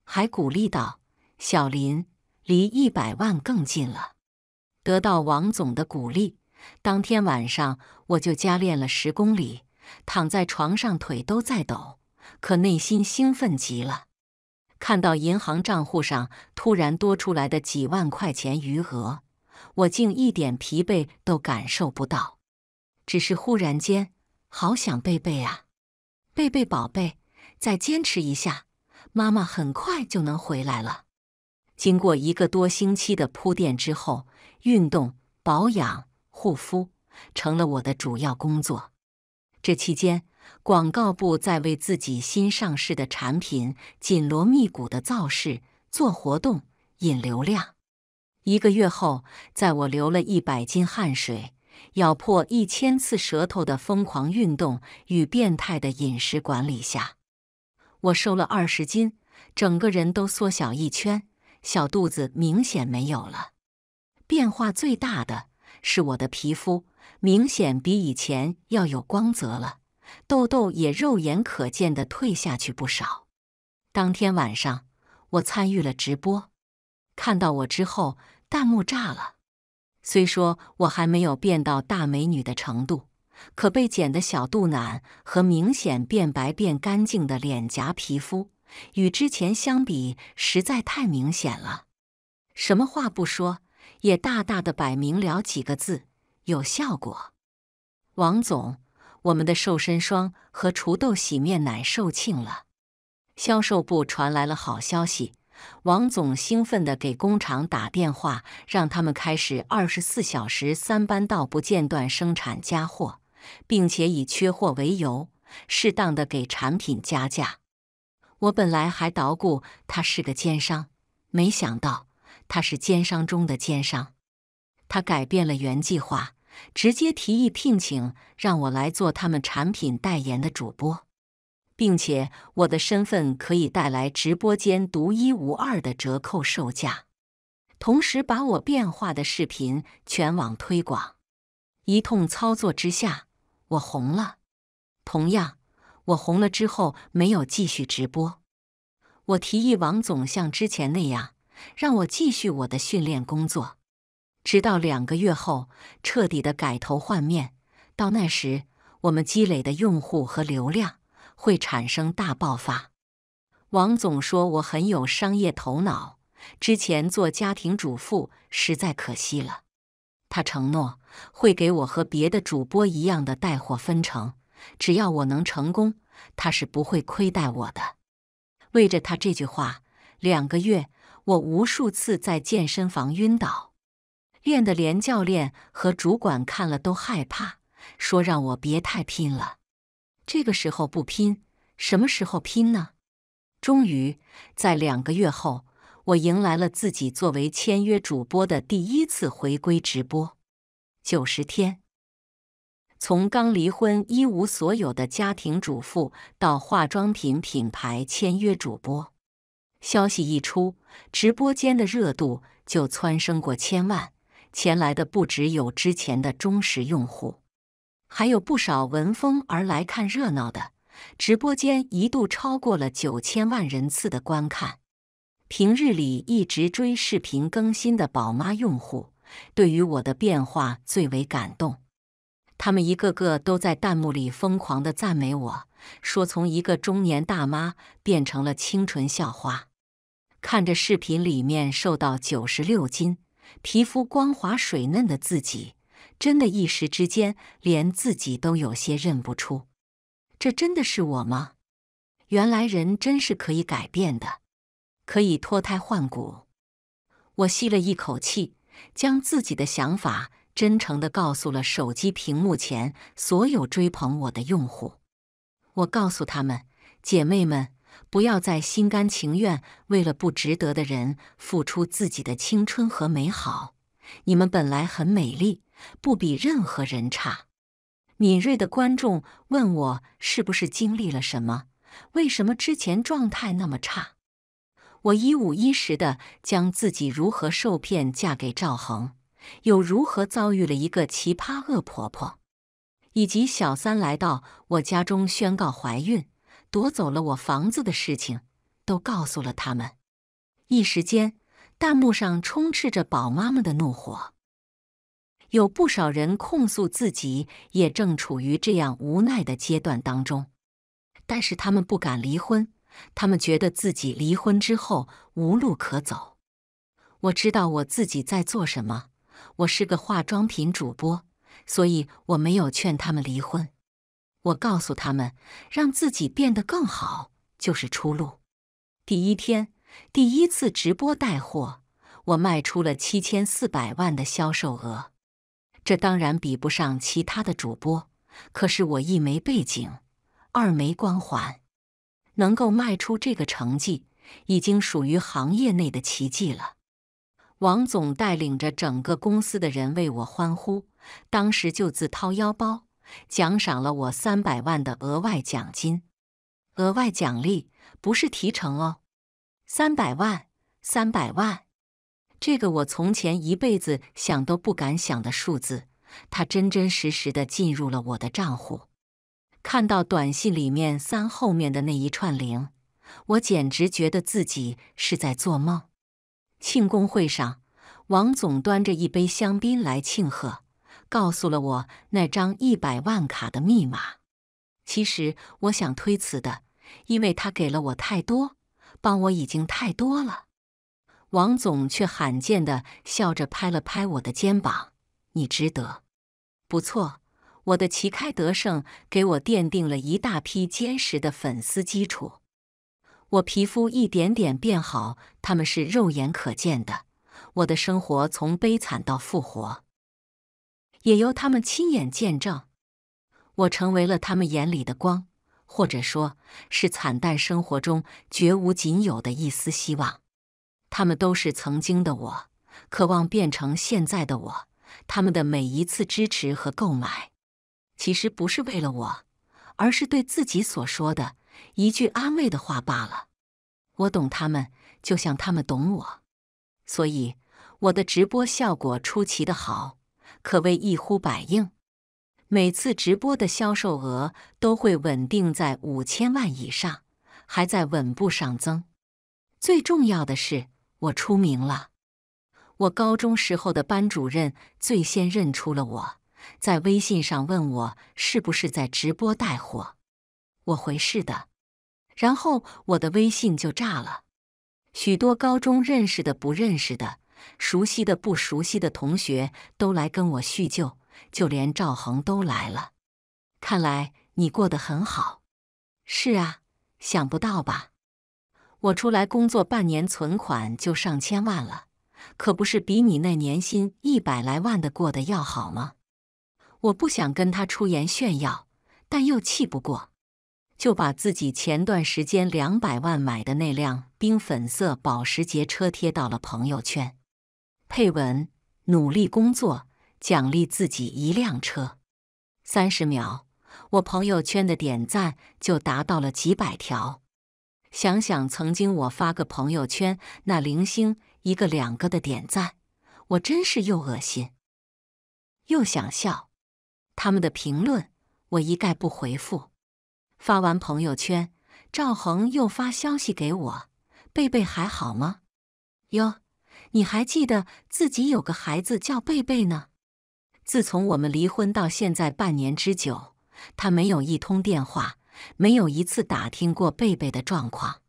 还鼓励道：“小林离一百万更近了。”得到王总的鼓励，当天晚上我就加练了十公里，躺在床上腿都在抖，可内心兴奋极了。看到银行账户上突然多出来的几万块钱余额，我竟一点疲惫都感受不到，只是忽然间。好想贝贝啊，贝贝宝贝，再坚持一下，妈妈很快就能回来了。经过一个多星期的铺垫之后，运动、保养、护肤成了我的主要工作。这期间，广告部在为自己新上市的产品紧锣密鼓的造势、做活动、引流量。一个月后，在我流了一百斤汗水。咬破一千次舌头的疯狂运动与变态的饮食管理下，我瘦了二十斤，整个人都缩小一圈，小肚子明显没有了。变化最大的是我的皮肤，明显比以前要有光泽了，痘痘也肉眼可见的退下去不少。当天晚上，我参与了直播，看到我之后，弹幕炸了。虽说我还没有变到大美女的程度，可被减的小肚腩和明显变白变干净的脸颊皮肤，与之前相比实在太明显了。什么话不说，也大大的摆明了几个字：有效果。王总，我们的瘦身霜和除痘洗面奶售罄了，销售部传来了好消息。王总兴奋地给工厂打电话，让他们开始二十四小时三班倒不间断生产加货，并且以缺货为由，适当的给产品加价。我本来还捣鼓他是个奸商，没想到他是奸商中的奸商。他改变了原计划，直接提议聘请让我来做他们产品代言的主播。并且我的身份可以带来直播间独一无二的折扣售价，同时把我变化的视频全网推广。一通操作之下，我红了。同样，我红了之后没有继续直播，我提议王总像之前那样，让我继续我的训练工作，直到两个月后彻底的改头换面。到那时，我们积累的用户和流量。会产生大爆发。王总说我很有商业头脑，之前做家庭主妇实在可惜了。他承诺会给我和别的主播一样的带货分成，只要我能成功，他是不会亏待我的。为着他这句话，两个月我无数次在健身房晕倒，练的连教练和主管看了都害怕，说让我别太拼了。这个时候不拼，什么时候拼呢？终于，在两个月后，我迎来了自己作为签约主播的第一次回归直播。九十天，从刚离婚一无所有的家庭主妇到化妆品品牌签约主播，消息一出，直播间的热度就蹿升过千万。前来的不只有之前的忠实用户。还有不少闻风而来看热闹的，直播间一度超过了九千万人次的观看。平日里一直追视频更新的宝妈用户，对于我的变化最为感动。他们一个个都在弹幕里疯狂地赞美我，说从一个中年大妈变成了清纯校花。看着视频里面瘦到九十六斤、皮肤光滑水嫩的自己。真的一时之间，连自己都有些认不出，这真的是我吗？原来人真是可以改变的，可以脱胎换骨。我吸了一口气，将自己的想法真诚地告诉了手机屏幕前所有追捧我的用户。我告诉他们：“姐妹们，不要再心甘情愿为了不值得的人付出自己的青春和美好。”你们本来很美丽，不比任何人差。敏锐的观众问我是不是经历了什么？为什么之前状态那么差？我一五一十的将自己如何受骗嫁给赵恒，又如何遭遇了一个奇葩恶婆婆，以及小三来到我家中宣告怀孕，夺走了我房子的事情，都告诉了他们。一时间。弹幕上充斥着宝妈们的怒火，有不少人控诉自己也正处于这样无奈的阶段当中，但是他们不敢离婚，他们觉得自己离婚之后无路可走。我知道我自己在做什么，我是个化妆品主播，所以我没有劝他们离婚。我告诉他们，让自己变得更好就是出路。第一天。第一次直播带货，我卖出了七千四百万的销售额。这当然比不上其他的主播，可是我一没背景，二没光环，能够卖出这个成绩，已经属于行业内的奇迹了。王总带领着整个公司的人为我欢呼，当时就自掏腰包奖赏了我三百万的额外奖金。额外奖励不是提成哦。三百万，三百万！这个我从前一辈子想都不敢想的数字，它真真实实的进入了我的账户。看到短信里面三后面的那一串零，我简直觉得自己是在做梦。庆功会上，王总端着一杯香槟来庆贺，告诉了我那张一百万卡的密码。其实我想推辞的，因为他给了我太多。帮我已经太多了，王总却罕见的笑着拍了拍我的肩膀：“你值得，不错，我的旗开得胜给我奠定了一大批坚实的粉丝基础。我皮肤一点点变好，他们是肉眼可见的。我的生活从悲惨到复活，也由他们亲眼见证，我成为了他们眼里的光。”或者说是惨淡生活中绝无仅有的一丝希望，他们都是曾经的我，渴望变成现在的我。他们的每一次支持和购买，其实不是为了我，而是对自己所说的一句安慰的话罢了。我懂他们，就像他们懂我，所以我的直播效果出奇的好，可谓一呼百应。每次直播的销售额都会稳定在五千万以上，还在稳步上增。最重要的是，我出名了。我高中时候的班主任最先认出了我，在微信上问我是不是在直播带货，我回是的，然后我的微信就炸了，许多高中认识的、不认识的、熟悉的、不熟悉的同学都来跟我叙旧。就连赵恒都来了，看来你过得很好。是啊，想不到吧？我出来工作半年，存款就上千万了，可不是比你那年薪一百来万的过得要好吗？我不想跟他出言炫耀，但又气不过，就把自己前段时间两百万买的那辆冰粉色保时捷车贴到了朋友圈，配文：努力工作。奖励自己一辆车，三十秒，我朋友圈的点赞就达到了几百条。想想曾经我发个朋友圈那零星一个两个的点赞，我真是又恶心又想笑。他们的评论我一概不回复。发完朋友圈，赵恒又发消息给我：“贝贝还好吗？哟，你还记得自己有个孩子叫贝贝呢？”自从我们离婚到现在半年之久，他没有一通电话，没有一次打听过贝贝的状况。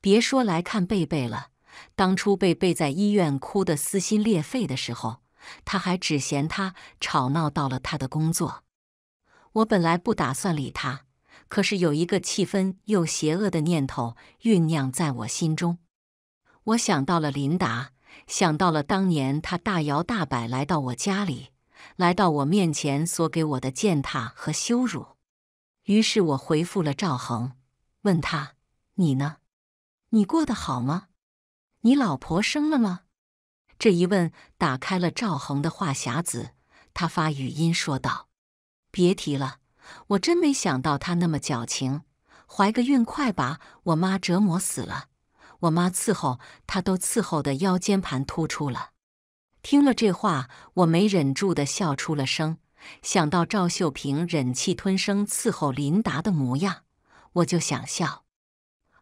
别说来看贝贝了，当初贝贝在医院哭得撕心裂肺的时候，他还只嫌他吵闹到了他的工作。我本来不打算理他，可是有一个气愤又邪恶的念头酝酿在我心中。我想到了琳达，想到了当年他大摇大摆来到我家里。来到我面前所给我的践踏和羞辱，于是我回复了赵恒，问他：“你呢？你过得好吗？你老婆生了吗？”这一问打开了赵恒的话匣子，他发语音说道：“别提了，我真没想到他那么矫情，怀个孕快把我妈折磨死了，我妈伺候他都伺候的腰间盘突出了。”听了这话，我没忍住的笑出了声。想到赵秀平忍气吞声伺候琳达的模样，我就想笑。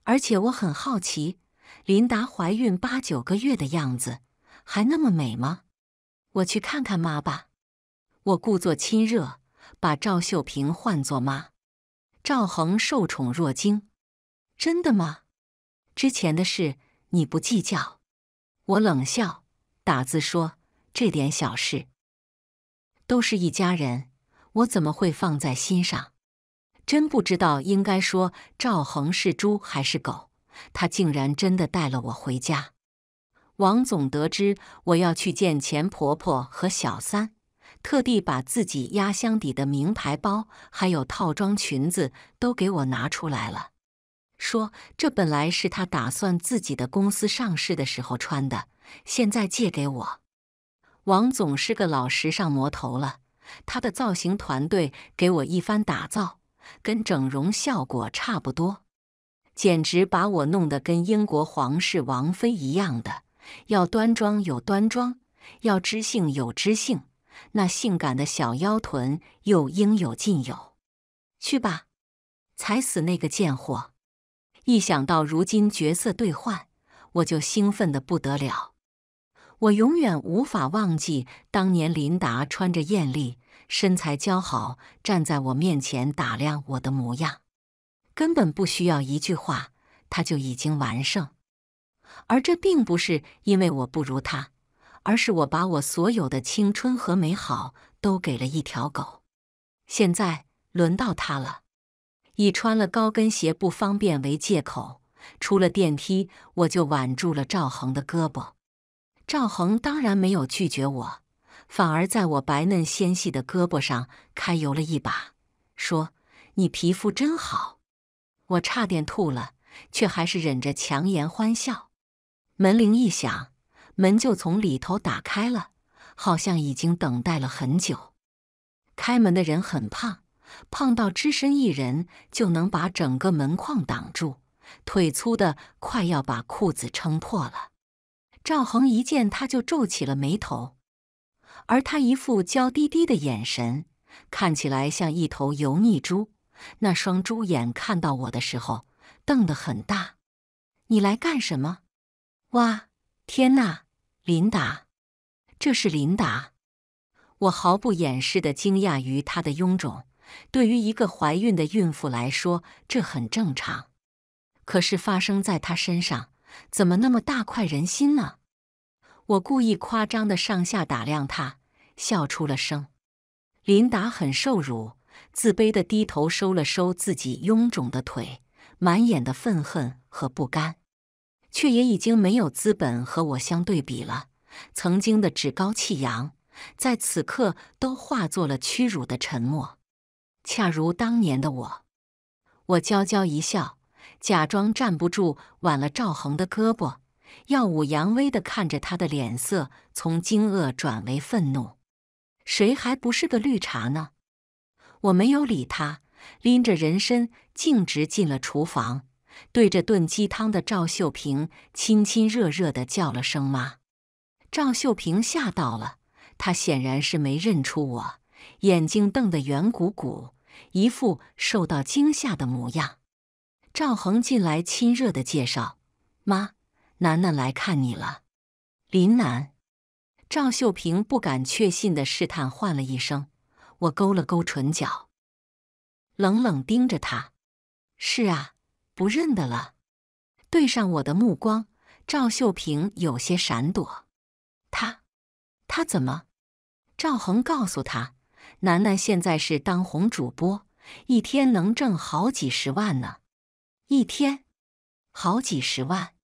而且我很好奇，琳达怀孕八九个月的样子，还那么美吗？我去看看妈吧。我故作亲热，把赵秀平唤作妈。赵恒受宠若惊：“真的吗？之前的事你不计较？”我冷笑。打字说：“这点小事，都是一家人，我怎么会放在心上？真不知道应该说赵恒是猪还是狗，他竟然真的带了我回家。”王总得知我要去见前婆婆和小三，特地把自己压箱底的名牌包还有套装裙子都给我拿出来了，说：“这本来是他打算自己的公司上市的时候穿的。”现在借给我，王总是个老时尚魔头了。他的造型团队给我一番打造，跟整容效果差不多，简直把我弄得跟英国皇室王妃一样的。要端庄有端庄，要知性有知性，那性感的小腰臀又应有尽有。去吧，踩死那个贱货！一想到如今角色兑换，我就兴奋的不得了。我永远无法忘记当年林达穿着艳丽、身材姣好，站在我面前打量我的模样。根本不需要一句话，她就已经完胜。而这并不是因为我不如她，而是我把我所有的青春和美好都给了一条狗。现在轮到她了。以穿了高跟鞋不方便为借口，出了电梯，我就挽住了赵恒的胳膊。赵恒当然没有拒绝我，反而在我白嫩纤细的胳膊上揩油了一把，说：“你皮肤真好。”我差点吐了，却还是忍着强颜欢笑。门铃一响，门就从里头打开了，好像已经等待了很久。开门的人很胖，胖到只身一人就能把整个门框挡住，腿粗的快要把裤子撑破了。赵恒一见他就皱起了眉头，而他一副娇滴滴的眼神，看起来像一头油腻猪。那双猪眼看到我的时候瞪得很大。你来干什么？哇，天哪，琳达，这是琳达！我毫不掩饰的惊讶于她的臃肿。对于一个怀孕的孕妇来说，这很正常。可是发生在他身上，怎么那么大快人心呢？我故意夸张的上下打量他，笑出了声。琳达很受辱，自卑的低头收了收自己臃肿的腿，满眼的愤恨和不甘，却也已经没有资本和我相对比了。曾经的趾高气扬，在此刻都化作了屈辱的沉默。恰如当年的我，我娇娇一笑，假装站不住，挽了赵恒的胳膊。耀武扬威的看着他的脸色，从惊愕转为愤怒。谁还不是个绿茶呢？我没有理他，拎着人参径直进了厨房，对着炖鸡汤的赵秀萍亲亲热热的叫了声“妈”。赵秀萍吓到了，她显然是没认出我，眼睛瞪得圆鼓鼓，一副受到惊吓的模样。赵恒进来，亲热的介绍：“妈。”楠楠来看你了，林楠。赵秀萍不敢确信的试探唤了一声，我勾了勾唇角，冷冷盯着他。是啊，不认得了。对上我的目光，赵秀萍有些闪躲。他，他怎么？赵恒告诉他，楠楠现在是当红主播，一天能挣好几十万呢。一天，好几十万。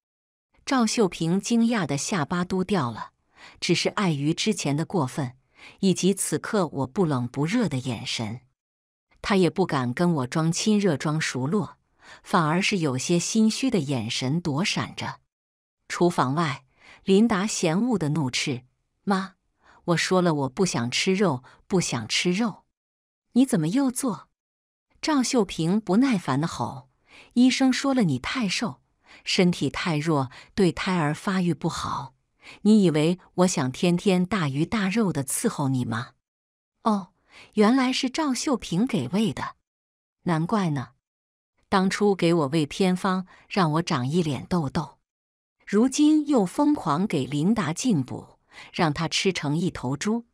赵秀平惊讶的下巴都掉了，只是碍于之前的过分，以及此刻我不冷不热的眼神，他也不敢跟我装亲热、装熟络，反而是有些心虚的眼神躲闪着。厨房外，琳达嫌恶的怒斥：“妈，我说了我不想吃肉，不想吃肉，你怎么又做？”赵秀平不耐烦的吼：“医生说了，你太瘦。”身体太弱，对胎儿发育不好。你以为我想天天大鱼大肉的伺候你吗？哦，原来是赵秀萍给喂的，难怪呢。当初给我喂偏方，让我长一脸痘痘，如今又疯狂给琳达进补，让她吃成一头猪。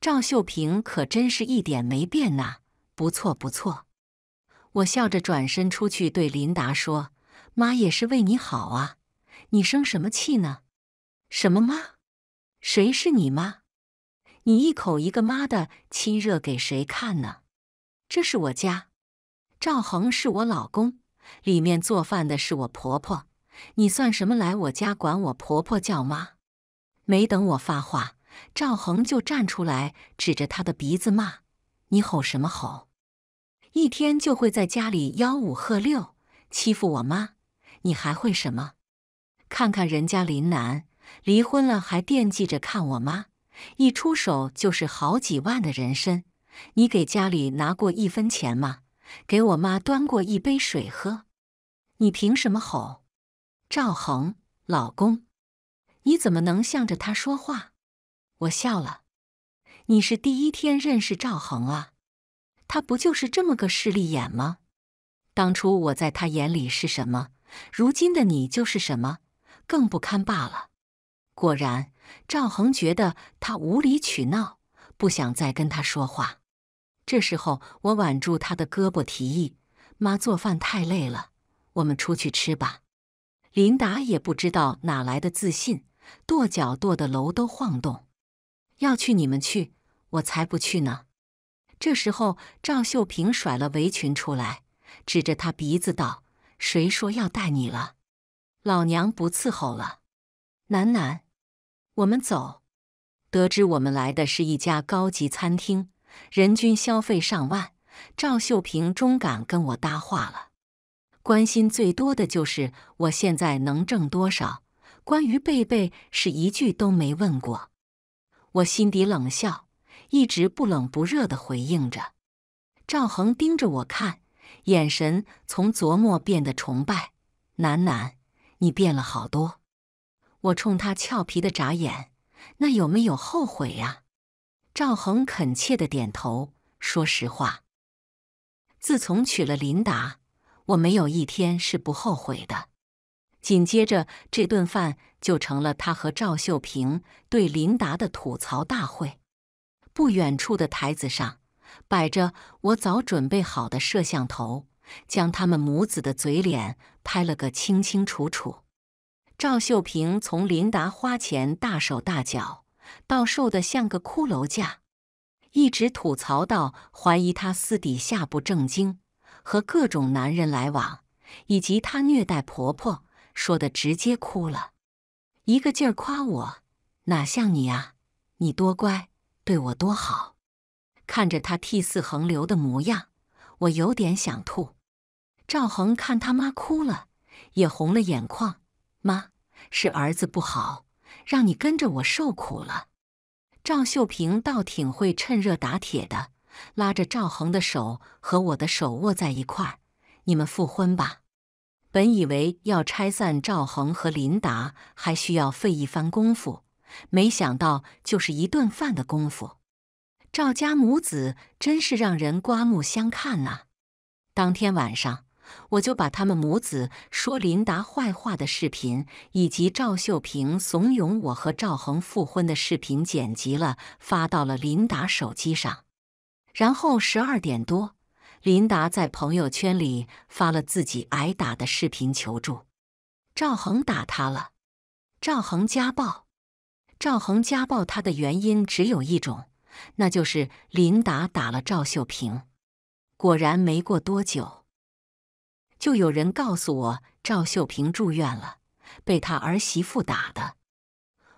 赵秀萍可真是一点没变呐！不错不错，我笑着转身出去，对琳达说。妈也是为你好啊，你生什么气呢？什么妈？谁是你妈？你一口一个妈的亲热给谁看呢？这是我家，赵恒是我老公，里面做饭的是我婆婆，你算什么来我家管我婆婆叫妈？没等我发话，赵恒就站出来指着他的鼻子骂：“你吼什么吼？一天就会在家里吆五喝六，欺负我妈。”你还会什么？看看人家林楠，离婚了还惦记着看我妈，一出手就是好几万的人参。你给家里拿过一分钱吗？给我妈端过一杯水喝？你凭什么吼？赵恒，老公，你怎么能向着他说话？我笑了，你是第一天认识赵恒啊？他不就是这么个势利眼吗？当初我在他眼里是什么？如今的你就是什么，更不堪罢了。果然，赵恒觉得他无理取闹，不想再跟他说话。这时候，我挽住他的胳膊，提议：“妈做饭太累了，我们出去吃吧。”林达也不知道哪来的自信，跺脚跺的楼都晃动。要去你们去，我才不去呢。这时候，赵秀萍甩了围裙出来，指着他鼻子道。谁说要带你了？老娘不伺候了！楠楠，我们走。得知我们来的是一家高级餐厅，人均消费上万，赵秀萍终敢跟我搭话了。关心最多的就是我现在能挣多少，关于贝贝是一句都没问过。我心底冷笑，一直不冷不热的回应着。赵恒盯着我看。眼神从琢磨变得崇拜，楠楠，你变了好多。我冲他俏皮的眨眼，那有没有后悔呀？赵恒恳切的点头，说实话，自从娶了琳达，我没有一天是不后悔的。紧接着，这顿饭就成了他和赵秀萍对琳达的吐槽大会。不远处的台子上。摆着我早准备好的摄像头，将他们母子的嘴脸拍了个清清楚楚。赵秀萍从琳达花钱大手大脚，到瘦得像个骷髅架，一直吐槽到怀疑她私底下不正经，和各种男人来往，以及她虐待婆婆，说的直接哭了，一个劲儿夸我，哪像你啊，你多乖，对我多好。看着他涕泗横流的模样，我有点想吐。赵恒看他妈哭了，也红了眼眶。妈，是儿子不好，让你跟着我受苦了。赵秀萍倒挺会趁热打铁的，拉着赵恒的手和我的手握在一块儿，你们复婚吧。本以为要拆散赵恒和琳达还需要费一番功夫，没想到就是一顿饭的功夫。赵家母子真是让人刮目相看呐！当天晚上，我就把他们母子说琳达坏话的视频，以及赵秀萍怂恿我和赵恒复婚的视频剪辑了，发到了琳达手机上。然后十二点多，琳达在朋友圈里发了自己挨打的视频求助，赵恒打她了，赵恒家暴，赵恒家暴他的原因只有一种。那就是林达打了赵秀平，果然没过多久，就有人告诉我赵秀平住院了，被他儿媳妇打的。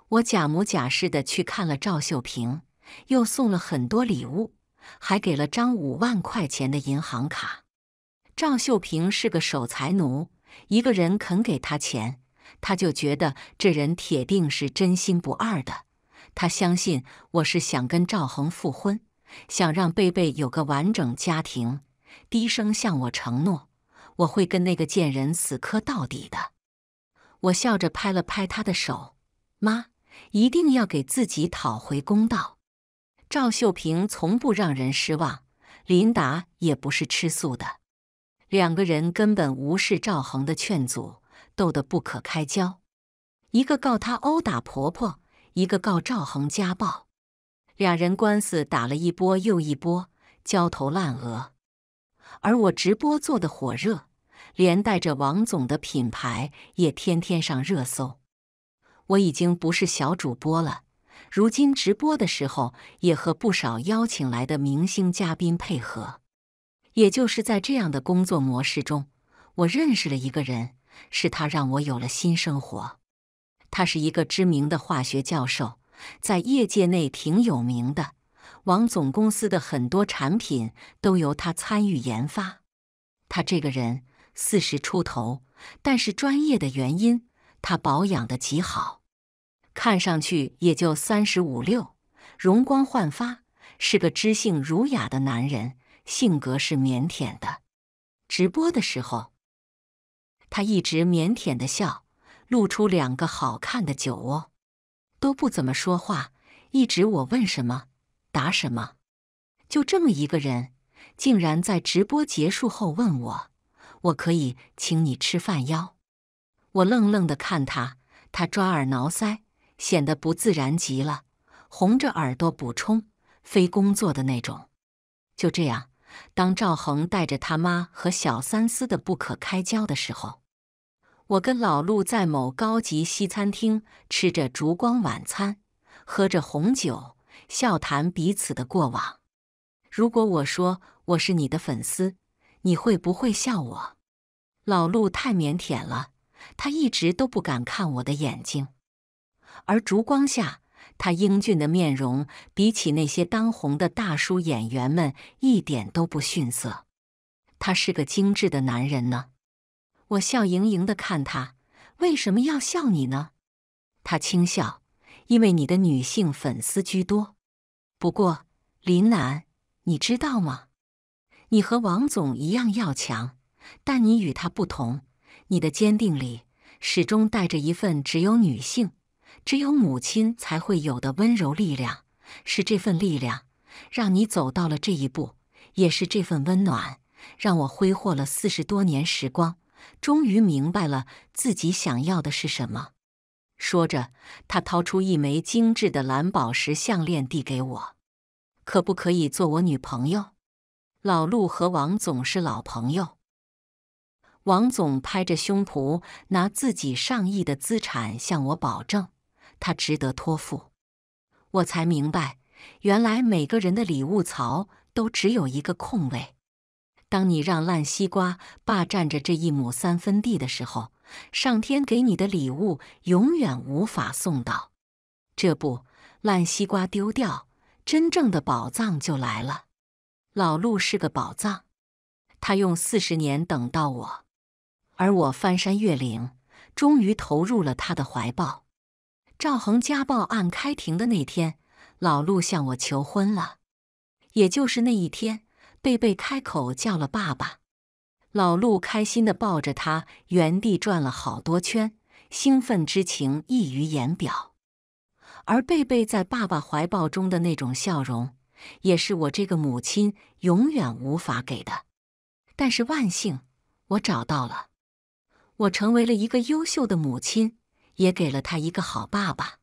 我假模假式的去看了赵秀平，又送了很多礼物，还给了张五万块钱的银行卡。赵秀平是个守财奴，一个人肯给他钱，他就觉得这人铁定是真心不二的。他相信我是想跟赵恒复婚，想让贝贝有个完整家庭。低声向我承诺，我会跟那个贱人死磕到底的。我笑着拍了拍他的手，妈，一定要给自己讨回公道。赵秀萍从不让人失望，琳达也不是吃素的，两个人根本无视赵恒的劝阻，斗得不可开交。一个告他殴打婆婆。一个告赵恒家暴，俩人官司打了一波又一波，焦头烂额。而我直播做的火热，连带着王总的品牌也天天上热搜。我已经不是小主播了，如今直播的时候也和不少邀请来的明星嘉宾配合。也就是在这样的工作模式中，我认识了一个人，是他让我有了新生活。他是一个知名的化学教授，在业界内挺有名的。王总公司的很多产品都由他参与研发。他这个人四十出头，但是专业的原因，他保养的极好，看上去也就三十五六，容光焕发，是个知性儒雅的男人。性格是腼腆的。直播的时候，他一直腼腆的笑。露出两个好看的酒窝，都不怎么说话，一直我问什么答什么，就这么一个人，竟然在直播结束后问我，我可以请你吃饭哟。我愣愣的看他，他抓耳挠腮，显得不自然极了，红着耳朵补充，非工作的那种。就这样，当赵恒带着他妈和小三撕的不可开交的时候。我跟老陆在某高级西餐厅吃着烛光晚餐，喝着红酒，笑谈彼此的过往。如果我说我是你的粉丝，你会不会笑我？老陆太腼腆了，他一直都不敢看我的眼睛。而烛光下，他英俊的面容比起那些当红的大叔演员们一点都不逊色。他是个精致的男人呢。我笑盈盈的看他，为什么要笑你呢？他轻笑，因为你的女性粉丝居多。不过，林楠，你知道吗？你和王总一样要强，但你与他不同，你的坚定里始终带着一份只有女性、只有母亲才会有的温柔力量。是这份力量，让你走到了这一步；也是这份温暖，让我挥霍了四十多年时光。终于明白了自己想要的是什么。说着，他掏出一枚精致的蓝宝石项链递给我：“可不可以做我女朋友？”老陆和王总是老朋友，王总拍着胸脯拿自己上亿的资产向我保证，他值得托付。我才明白，原来每个人的礼物槽都只有一个空位。当你让烂西瓜霸占着这一亩三分地的时候，上天给你的礼物永远无法送到。这不，烂西瓜丢掉，真正的宝藏就来了。老陆是个宝藏，他用四十年等到我，而我翻山越岭，终于投入了他的怀抱。赵恒家暴案开庭的那天，老陆向我求婚了，也就是那一天。贝贝开口叫了爸爸，老陆开心地抱着他，原地转了好多圈，兴奋之情溢于言表。而贝贝在爸爸怀抱中的那种笑容，也是我这个母亲永远无法给的。但是万幸，我找到了，我成为了一个优秀的母亲，也给了他一个好爸爸。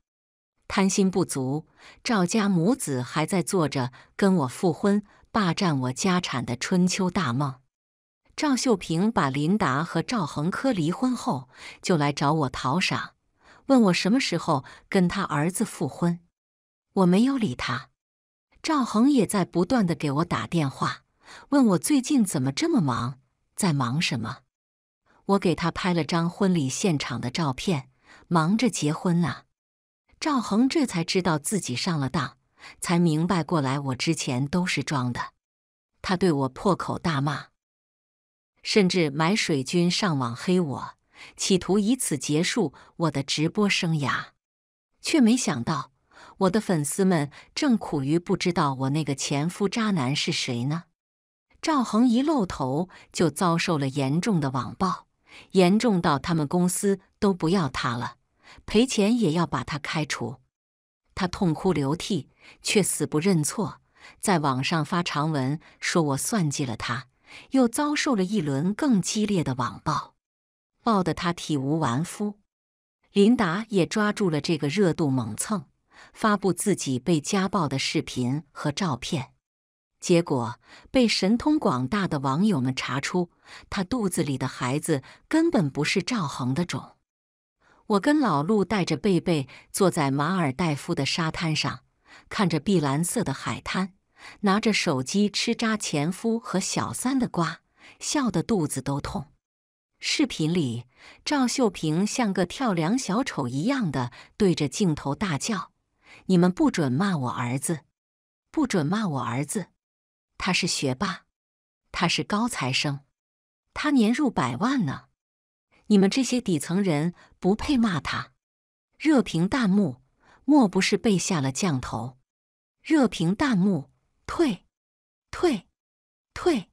贪心不足，赵家母子还在做着跟我复婚。霸占我家产的春秋大梦。赵秀萍把林达和赵恒科离婚后，就来找我讨赏，问我什么时候跟他儿子复婚。我没有理他。赵恒也在不断的给我打电话，问我最近怎么这么忙，在忙什么。我给他拍了张婚礼现场的照片，忙着结婚呢。赵恒这才知道自己上了当。才明白过来，我之前都是装的。他对我破口大骂，甚至买水军上网黑我，企图以此结束我的直播生涯。却没想到，我的粉丝们正苦于不知道我那个前夫渣男是谁呢。赵恒一露头就遭受了严重的网暴，严重到他们公司都不要他了，赔钱也要把他开除。他痛哭流涕，却死不认错，在网上发长文说“我算计了他”，又遭受了一轮更激烈的网暴，暴得他体无完肤。琳达也抓住了这个热度猛蹭，发布自己被家暴的视频和照片，结果被神通广大的网友们查出，她肚子里的孩子根本不是赵恒的种。我跟老陆带着贝贝坐在马尔代夫的沙滩上，看着碧蓝色的海滩，拿着手机吃扎前夫和小三的瓜，笑得肚子都痛。视频里，赵秀萍像个跳梁小丑一样的对着镜头大叫：“你们不准骂我儿子，不准骂我儿子！他是学霸，他是高材生，他年入百万呢！你们这些底层人！”不配骂他，热评弹幕莫不是被下了降头？热评弹幕退退退。